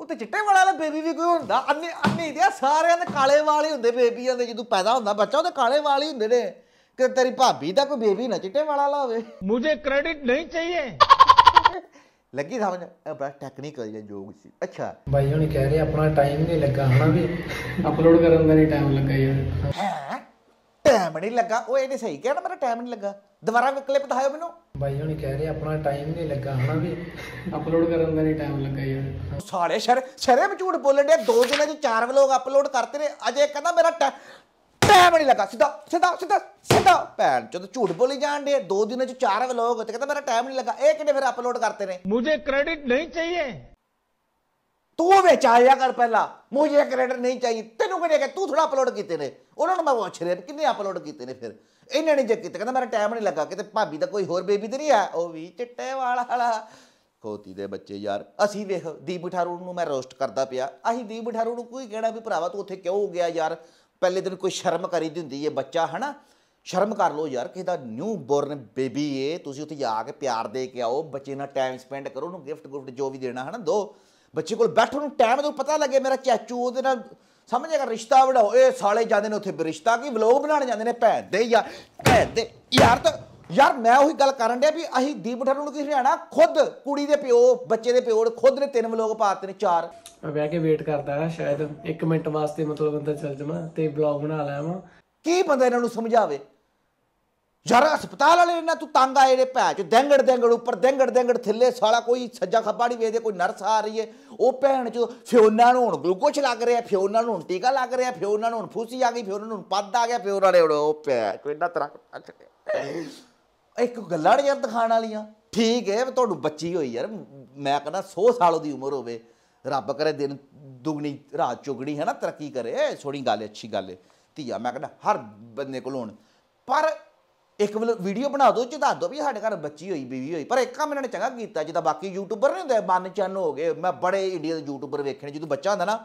ਉਹ ਤੇ ਚਿੱਟੇ ਵਾਲਾ ਵਾਲਾ ਬੇਬੀ ਵੀ ਕੋਈ ਹੁੰਦਾ ਅੰਨੇ ਅੰਨੇ ਦੇ ਸਾਰਿਆਂ ਦੇ ਕਾਲੇ ਵਾਲ ਹੀ ਹੁੰਦੇ ਬੇਬੀਆਂ ਦੇ ਜਦੋਂ ਪੈਦਾ ਹੁੰਦਾ ਬੱਚਾ ਉਹਦੇ ਕਾਲੇ ਵਾਲ ਹੀ ਹੁੰਦੇ ਨੇ ਕਿ ਤੇਰੀ ਭਾਬੀ ਦਾ ਕੋਈ ਬੇਬੀ ਨਾ ਚਿੱਟੇ ਵਾਲਾ ਵਾਲਾ ਹੋਵੇ ਮੈਨੂੰ ਕ੍ਰੈਡਿਟ ਨਹੀਂ ਚਾਹੀਏ ਲੱਗੀ ਸਮਝ ਇਹ ਬੜਾ ਟੈਕਨੀਕਲ ਜਿਹਾ ਜੋਗ ਸੀ ਅੱਛਾ ਬਾਈ ਹੁਣ ਕਹਿ ਰਹੇ ਆਪਣਾ ਟਾਈਮ ਨਹੀਂ ਲੱਗਾ ਹਨਾ ਵੀ ਅਪਲੋਡ ਕਰਨ ਦਾ ਨਹੀਂ ਟਾਈਮ ਲੱਗਾ ਯਾਰ ਟਾਈਮ ਨਹੀਂ ਲੱਗਾ ਉਹ ਇਹਨੇ ਸਹੀ ਕਿਹਾ ਨਾ ਮੇਰਾ ਟਾਈਮ ਨਹੀਂ ਲੱਗਾ ਦੁਬਾਰਾ ਕਲਿੱਪ ਦਿਖਾਓ ਮੈਨੂੰ ਬਾਈ ਹੁਣ ਕਹਿ ਰਹੇ ਆਪਣਾ ਟਾਈਮ ਨਹੀਂ ਲੱਗਾ ਹਨਾ ਵੀ ਅਪਲੋਡ ਕਰਨ ਦਾ ਨਹੀਂ ਟਾਈਮ ਲੱਗਾ ਯਾਰ ਸਾਰੇ ਸ਼ਰ ਸ਼ਰੇ ਮਝੂੜ ਬੋਲਣ ਦੇ ਦੋ ਦਿਨਾਂ 'ਚ ਚਾਰ ਵਲੋਗ ਅਪਲੋਡ ਕਰਤੇ ਨੇ ਅਜੇ ਕਹਿੰਦਾ ਮੇਰਾ ਟਾਈਮ ਨਹੀਂ ਲੱਗਾ ਸਿੱਧਾ ਸਿੱਧਾ ਸਿੱਧਾ ਸਿੱਧਾ ਭੈਣ ਚੋਦ ਝੂਠ ਬੋਲੀ ਜਾਂਦੇ ਦੋ ਦਿਨਾਂ ਚ ਚਾਰ ਵਲੋਗ ਤੇ ਕਹਿੰਦਾ ਮੇਰਾ ਟਾਈਮ ਨਹੀਂ ਲੱਗਾ ਇਹ ਕਿਹਨੇ ਫਿਰ ਅਪਲੋਡ ਕਰਤੇ ਨੇ ਮੂਝੇ ਕ੍ਰੈਡਿਟ ਨਹੀਂ ਚਾਹੀਏ ਤੂੰ ਵਿੱਚ ਆਇਆ ਕਰ ਪਹਿਲਾਂ ਮੂਝੇ ਕ੍ਰੈਡਿਟ ਨਹੀਂ ਚਾਹੀਏ ਤੈਨੂੰ ਕਿਹਨੇ ਕਿ ਤੂੰ ਥੋੜਾ ਅਪਲੋਡ ਕੀਤੇ ਨੇ ਉਹਨਾਂ ਨੂੰ ਮੈਂ ਪੁੱਛ ਰਿਹਾ ਵੀ ਕਿੰਨੇ ਅਪਲੋਡ ਕੀਤੇ ਨੇ ਫਿਰ ਇਹਨਾਂ ਨੇ ਜੇ ਕੀਤੇ ਕਹਿੰਦਾ ਮੇਰਾ ਟਾਈਮ ਨਹੀਂ ਲੱਗਾ ਕਿਤੇ ਭਾਬੀ ਦਾ ਕੋਈ ਹੋਰ ਬੇਬੀ ਤੇ ਨਹੀਂ ਆ ਉਹ ਵੀ ਚਿੱਟੇ ਵਾਲਾ ਵਾਲਾ ਖੋਤੀ ਦੇ ਬੱਚੇ ਯਾਰ ਅਸੀਂ ਵੇਖ ਦੀਪ ਠਾਰੂ ਨੂੰ ਮੈਂ ਰੋਸਟ ਕਰਦਾ ਪਿਆ ਅਸੀਂ ਦੀਪ ਠਾਰੂ ਨੂੰ ਕੋਈ ਕਹਿਣਾ ਵੀ ਭਰਾਵਾ ਤੂੰ ਉੱਥੇ ਕਿਉਂ ਹੋ ਗਿਆ ਯਾਰ ਪਹਿਲੇ ਦਿਨ ਕੋਈ ਸ਼ਰਮ ਕਰੀਦੀ ਹੁੰਦੀ ਹੈ ਬੱਚਾ ਹਨਾ ਸ਼ਰਮ ਕਰ ਲੋ ਯਾਰ ਕਿਸੇ ਦਾ ਨਿਊ ਬੋਰਨ ਬੇਬੀ ਏ ਤੁਸੀਂ ਉੱਥੇ ਜਾ ਕੇ ਪਿਆਰ ਦੇ ਕੇ ਆਓ ਬੱਚੇ ਨਾਲ ਟਾਈਮ ਸਪੈਂਡ ਕਰੋ ਉਹਨੂੰ ਗਿਫਟ ਗੁਫਟ ਜੋ ਵੀ ਦੇਣਾ ਹਨਾ ਦੋ ਬੱਚੇ ਕੋਲ ਬੈਠੋ ਉਹਨੂੰ ਟਾਈਮ ਤੋਂ ਪਤਾ ਲੱਗੇ ਮੇਰਾ ਚਾਚੂ ਉਹਦੇ ਨਾਲ ਸਮਝੇਗਾ ਰਿਸ਼ਤਾ ਵੜਾ ਇਹ ਸਾਲੇ ਜਾਂਦੇ ਨੇ ਉੱਥੇ ਰਿਸ਼ਤਾ ਕੀ ਵਲੋਗ ਬਣਾਉਣ ਜਾਂਦੇ ਨੇ ਭੈਣ ਦੇ ਯਾਰ ਭੈਣ ਦੇ ਯਾਰ ਤਾਂ ਯਾਰ ਮੈਂ ਉਹੀ ਗੱਲ ਕਰਨ ਡਿਆ ਵੀ ਅਸੀਂ ਦੀਪ ਠੱਟੂ ਨੂੰ ਕਿਸ ਹਰਿਆਣਾ ਖੁਦ ਕੁੜੀ ਦੇ ਪਿਓ ਬੱਚੇ ਦੇ ਪਿਓ ਖੁਦ ਨੇ ਤਿੰਨ ਵਲੋਗ ਪਾਤੇ ਨੇ ਚਾਰ ਮੈਂ ਬਹਿ ਕੇ ਵੇਟ ਕਰਦਾ ਸ਼ਾਇਦ 1 ਮਿੰਟ ਵਾਸਤੇ ਮਤਲਬ ਬੰਦਾ ਚੱਲ ਜਾਵਾਂ ਤੇ ਬਲੌਗ ਬਣਾ ਲਾਵਾਂ ਕੀ ਬੰਦਾ ਇਹਨਾਂ ਨੂੰ ਸਮਝਾਵੇ ਯਾਰ ਹਸਪਤਾਲ ਵਾਲੇ ਇਹਨਾਂ ਤੂੰ ਤੰਗ ਆਏ ਨੇ ਚ ਦੰਗੜ ਦੰਗੜ ਉੱਪਰ ਦੰਗੜ ਦੰਗੜ ਥੱਲੇ ਸਾਲਾ ਕੋਈ ਸੱਜਾ ਖੱਬਾ ਨਹੀਂ ਵੇਖਦੇ ਕੋਈ ਨਰਸ ਆ ਰਹੀ ਏ ਉਹ ਭੈਣ ਚ ਫਿਓਨਾ ਨੂੰ ਹੁਣ ਗਲੂਕੋਜ਼ ਲੱਗ ਰਿਹਾ ਫਿਓਨਾ ਨੂੰ ਹੁਣ ਟੀਕਾ ਲੱਗ ਰਿਹਾ ਫਿਓਨਾ ਨੂੰ ਹੁਣ ਫੂਸੀ ਆ ਗਈ ਫਿਓਨਾ ਨੂੰ ਪੱਦ ਆ ਗਿਆ ਫਿਓਨਾ ਵਾਲੇ ਉਹ ਭੈਚ ਇੰਨਾ ਤਰ੍ਹਾਂ ਇੱਕ ਗੱਲਾਂ ਯਾਰ ਦਿਖਾਣ ਵਾਲੀਆਂ ਠੀਕ ਹੈ ਤੁਹਾਨੂੰ ਬੱਚੀ ਹੋਈ ਯਾਰ ਮੈਂ ਕਹਿੰਦਾ 100 ਸਾਲ ਦੀ ਉਮਰ ਹੋਵੇ ਰੱਬ ਕਰੇ ਦਿਨ ਦੁਗਣੀ ਰਾਤ ਚੁਗਣੀ ਹੈ ਨਾ ਤਰੱਕੀ ਕਰੇ ਛੋੜੀ ਗੱਲ ਅੱਛੀ ਗੱਲ ਹੈ ਧੀਆ ਮੈਂ ਕਹਿੰਦਾ ਹਰ ਬੰਦੇ ਕੋਲ ਹੋਣ ਪਰ ਇੱਕ ਵੀਡੀਓ ਬਣਾ ਦਿਓ ਚ ਦੱਸ ਵੀ ਸਾਡੇ ਘਰ ਬੱਚੀ ਹੋਈ ਬੀਵੀ ਹੋਈ ਪਰ ਇੱਕ ਕੰਮ ਇਹਨਾਂ ਨੇ ਚੰਗਾ ਕੀਤਾ ਜਿੱਦਾਂ ਬਾਕੀ ਯੂਟਿਊਬਰ ਨਹੀਂ ਹੁੰਦੇ ਮਨ ਚੰਨ ਹੋ ਗਏ ਮੈਂ ਬੜੇ ਇੰਡੀਆ ਦੇ ਯੂਟਿਊਬਰ ਵੇਖਣੇ ਜਦੋਂ ਬੱਚਾ ਹੁੰਦਾ ਨਾ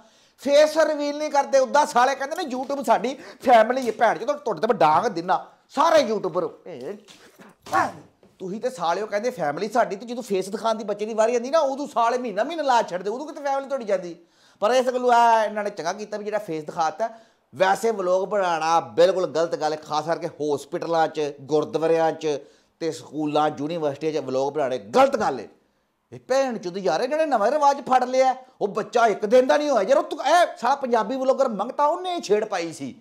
ਫੇਸ ਰਿਵੀਲ ਨਹੀਂ ਕਰਦੇ ਉਦਾਂ ਸਾਲੇ ਕਹਿੰਦੇ ਨੇ ਯੂਟਿਊਬ ਸਾਡੀ ਫੈਮਿਲੀ ਹੈ ਭੈਣ ਜਦੋਂ ਤੁਹਾਡੇ ਤੇ ਮੈਂ ਡਾਂਗ ਦਿੰਨਾ ਸਾਰੇ ਯੂਟਿਊਬਰ ਤੁਸੀਂ ਤੇ ਸਾਲਿਓ ਕਹਿੰਦੇ ਫੈਮਿਲੀ ਸਾਡੀ ਤੇ ਜਦੋਂ ਫੇਸ ਦਿਖਾਣ ਦੀ ਬੱਚੇ ਦੀ ਵਾਰੀ ਆਂਦੀ ਨਾ ਉਦੋਂ ਸਾਲੇ ਮਹੀਨਾ ਮਹੀਨਾ ਲਾ ਛੱਡਦੇ ਉਦੋਂ ਕਿਤੇ ਫੈਮਿਲੀ ਤੁਹਾਡੀ ਜਾਂਦੀ ਪਰ ਇਸ ਗੱਲੋਂ ਆ ਇਹਨਾਂ ਨੇ ਚੰਗਾ ਕੀਤਾ ਵੀ ਜਿਹੜਾ ਫੇਸ ਦਿਖਾਤਾ ਵੈਸੇ ਵਲੋਗ ਬਣਾਣਾ ਬਿਲਕੁਲ ਗਲਤ ਗੱਲ ਹੈ ਖਾਸ ਕਰਕੇ ਹਸਪੀਟਲਾਂ 'ਚ ਗੁਰਦੁਆਰਿਆਂ 'ਚ ਤੇ ਸਕੂਲਾਂ ਯੂਨੀਵਰਸਿਟੀਆਂ 'ਚ ਵਲੋਗ ਬਣਾਣੇ ਗਲਤ ਗੱਲ ਹੈ ਇਹ ਭੈਣ ਚੁੱਦ ਯਾਰੇ ਜਿਹੜੇ ਨਵੇਂ ਰਿਵਾਜ ਫੜ ਲਿਆ ਉਹ ਬੱਚਾ ਇੱਕ ਦਿਨ ਦਾ ਨਹੀਂ ਹੋਇਆ ਯਾਰ ਤੂੰ ਇਹ ਸਾਲਾ ਪੰਜਾਬੀ ਵਲੋਗਰ ਮੰਗਤਾ ਉਹਨੇ ਛੇੜ ਪਾਈ ਸੀ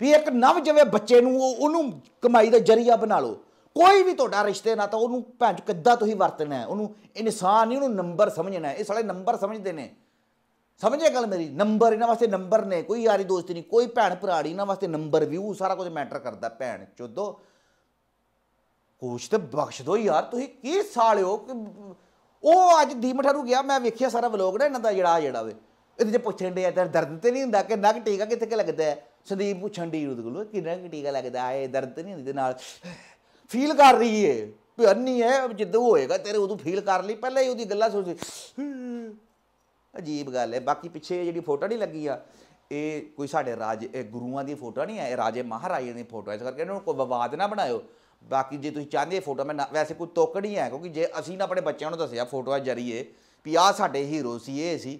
ਵੀ ਇੱਕ ਨਵ ਜਵੇਂ ਬੱਚੇ ਨੂੰ ਉਹਨੂੰ ਕਮਾਈ ਦਾ ਜਰੀਆ ਬਣਾ ਲਓ ਕੋਈ ਵੀ ਤੁਹਾਡਾ ਰਿਸ਼ਤੇ ਨਾ ਤਾਂ ਉਹਨੂੰ ਭੈਣ ਚ ਕਿੱਦਾਂ ਤੁਸੀਂ ਵਰਤਣਾ ਹੈ ਉਹਨੂੰ ਇਨਸਾਨ ਨਹੀਂ ਉਹਨੂੰ ਨੰਬਰ ਸਮਝਣਾ ਇਹ ਸਾਲੇ ਨੰਬਰ ਸਮਝਦੇ ਨੇ ਸਮਝੇ ਗੱਲ ਮੇਰੀ ਨੰਬਰ ਇਹਨਾਂ ਵਾਸਤੇ ਨੰਬਰ ਨੇ ਕੋਈ ਯਾਰੀ ਦੋਸਤੀ ਨਹੀਂ ਕੋਈ ਭੈਣ ਭਰਾੜੀ ਇਹਨਾਂ ਵਾਸਤੇ ਨੰਬਰ ਵਿਊ ਸਾਰਾ ਕੁਝ ਮੈਟਰ ਕਰਦਾ ਭੈਣ ਚੋਦੋ ਕੁਛ ਤੇ ਬਖਸ਼ ਦੋ ਯਾਰ ਤੁਸੀਂ ਕੀ ਸਾਲਿਓ ਉਹ ਅੱਜ ਮਠਰੂ ਗਿਆ ਮੈਂ ਵੇਖਿਆ ਸਾਰਾ ਵਲੋਗ ਨਾ ਇਹਨਾਂ ਦਾ ਜਿਹੜਾ ਜਿਹੜਾ ਵੇ ਇਹਦੇ ਚ ਪੁੱਛਣ ਦੇ ਆ ਦਰਦ ਤੇ ਨਹੀਂ ਹੁੰਦਾ ਕਿ ਨਗ ਟੀਕਾ ਕਿੱਥੇ ਕਿ ਲੱਗਦਾ ਸੰਦੀਪ ਪੁੱਛਣ ਦੀ ਉਹਦੇ ਕੋਲ ਨਗ ਟੀਕਾ ਲੱਗਦਾ ਹੈ ਦਰਦ ਨਹੀਂ ਹੁੰਦੀ ਦੇ ਨਾਲ ਫੀਲ ਕਰ ਰਹੀ ਏ ਅੰਨੀ ਐ ਜਿੱਦੋਂ ਹੋਏਗਾ ਤੇਰੇ ਉਦੋਂ ਫੀਲ ਕਰ ਲਈ ਪਹਿਲਾਂ ਹੀ ਉਹਦੀ ਗੱਲਾਂ ਸੋਚੀ ਅਜੀਬ ਗੱਲ ਐ ਬਾਕੀ ਪਿੱਛੇ ਜਿਹੜੀ ਫੋਟੋ ਨਹੀਂ ਲੱਗੀ ਆ ਇਹ ਕੋਈ ਸਾਡੇ ਰਾਜ ਇਹ ਗੁਰੂਆਂ ਦੀ ਫੋਟੋ ਨਹੀਂ ਐ ਇਹ ਰਾਜੇ ਮਹਾਰਾਜੇ ਦੀ ਫੋਟੋ ਐ ਇਸ ਕਰਕੇ ਇਹਨੂੰ ਕੋਈ ਵਿਵਾਦ ਨਾ ਬਣਾਇਓ ਬਾਕੀ ਜੇ ਤੁਸੀਂ ਚਾਹਦੇ ਫੋਟੋ ਮੈਂ ਵੈਸੇ ਕੋਈ ਤੋਕ ਨਹੀਂ ਐ ਕਿਉਂਕਿ ਜੇ ਅਸੀਂ ਨਾ ਆਪਣੇ ਬੱਚਿਆਂ ਨੂੰ ਦੱਸਿਆ ਫੋਟੋ ਆ ਜਰੀਏ ਵੀ ਆ ਸਾਡੇ ਹੀਰੋ ਸੀ ਇਹ ਸੀ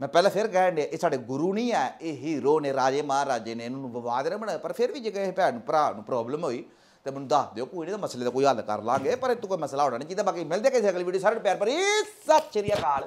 ਮੈਂ ਪਹਿਲਾਂ ਫਿਰ ਕਹਿਣ ਦੇ ਇਹ ਸਾਡੇ ਗੁਰੂ ਨਹੀਂ ਐ ਇਹ ਹੀਰੋ ਨੇ ਰਾਜੇ ਮਹਾਰਾਜੇ ਨੇ ਇਹਨਾਂ ਨੂੰ ਵਿਵਾਦ ਨਾ ਬਣਾਇਆ ਪਰ ਫਿਰ ਵੀ ਜੇ ਕਿਸੇ ਭੈਣ ਭਰਾ ਨੂੰ ਪ੍ਰੋਬਲਮ ਹੋਈ ਤੇ ਮੈਨੂੰ ਦੱਸ ਦਿਓ ਕੋਈ ਨਹੀਂ ਤਾਂ ਮਸਲੇ ਦਾ ਕੋਈ ਹੱਲ ਕਰ ਲਾਂਗੇ ਪਰ ਇਹ ਤੂੰ ਕੋਈ ਮਸਲਾ ਹੋਣਾ ਨਹੀਂ ਚਾਹੀਦਾ ਬਾਕੀ ਮਿਲਦੇ ਕਿਸੇ ਅਗਲੀ ਵੀਡੀਓ ਸਾਰੇ ਪਿਆਰ ਭਰੀ ਸਤਿ ਸ਼੍ਰੀ ਅਕਾਲ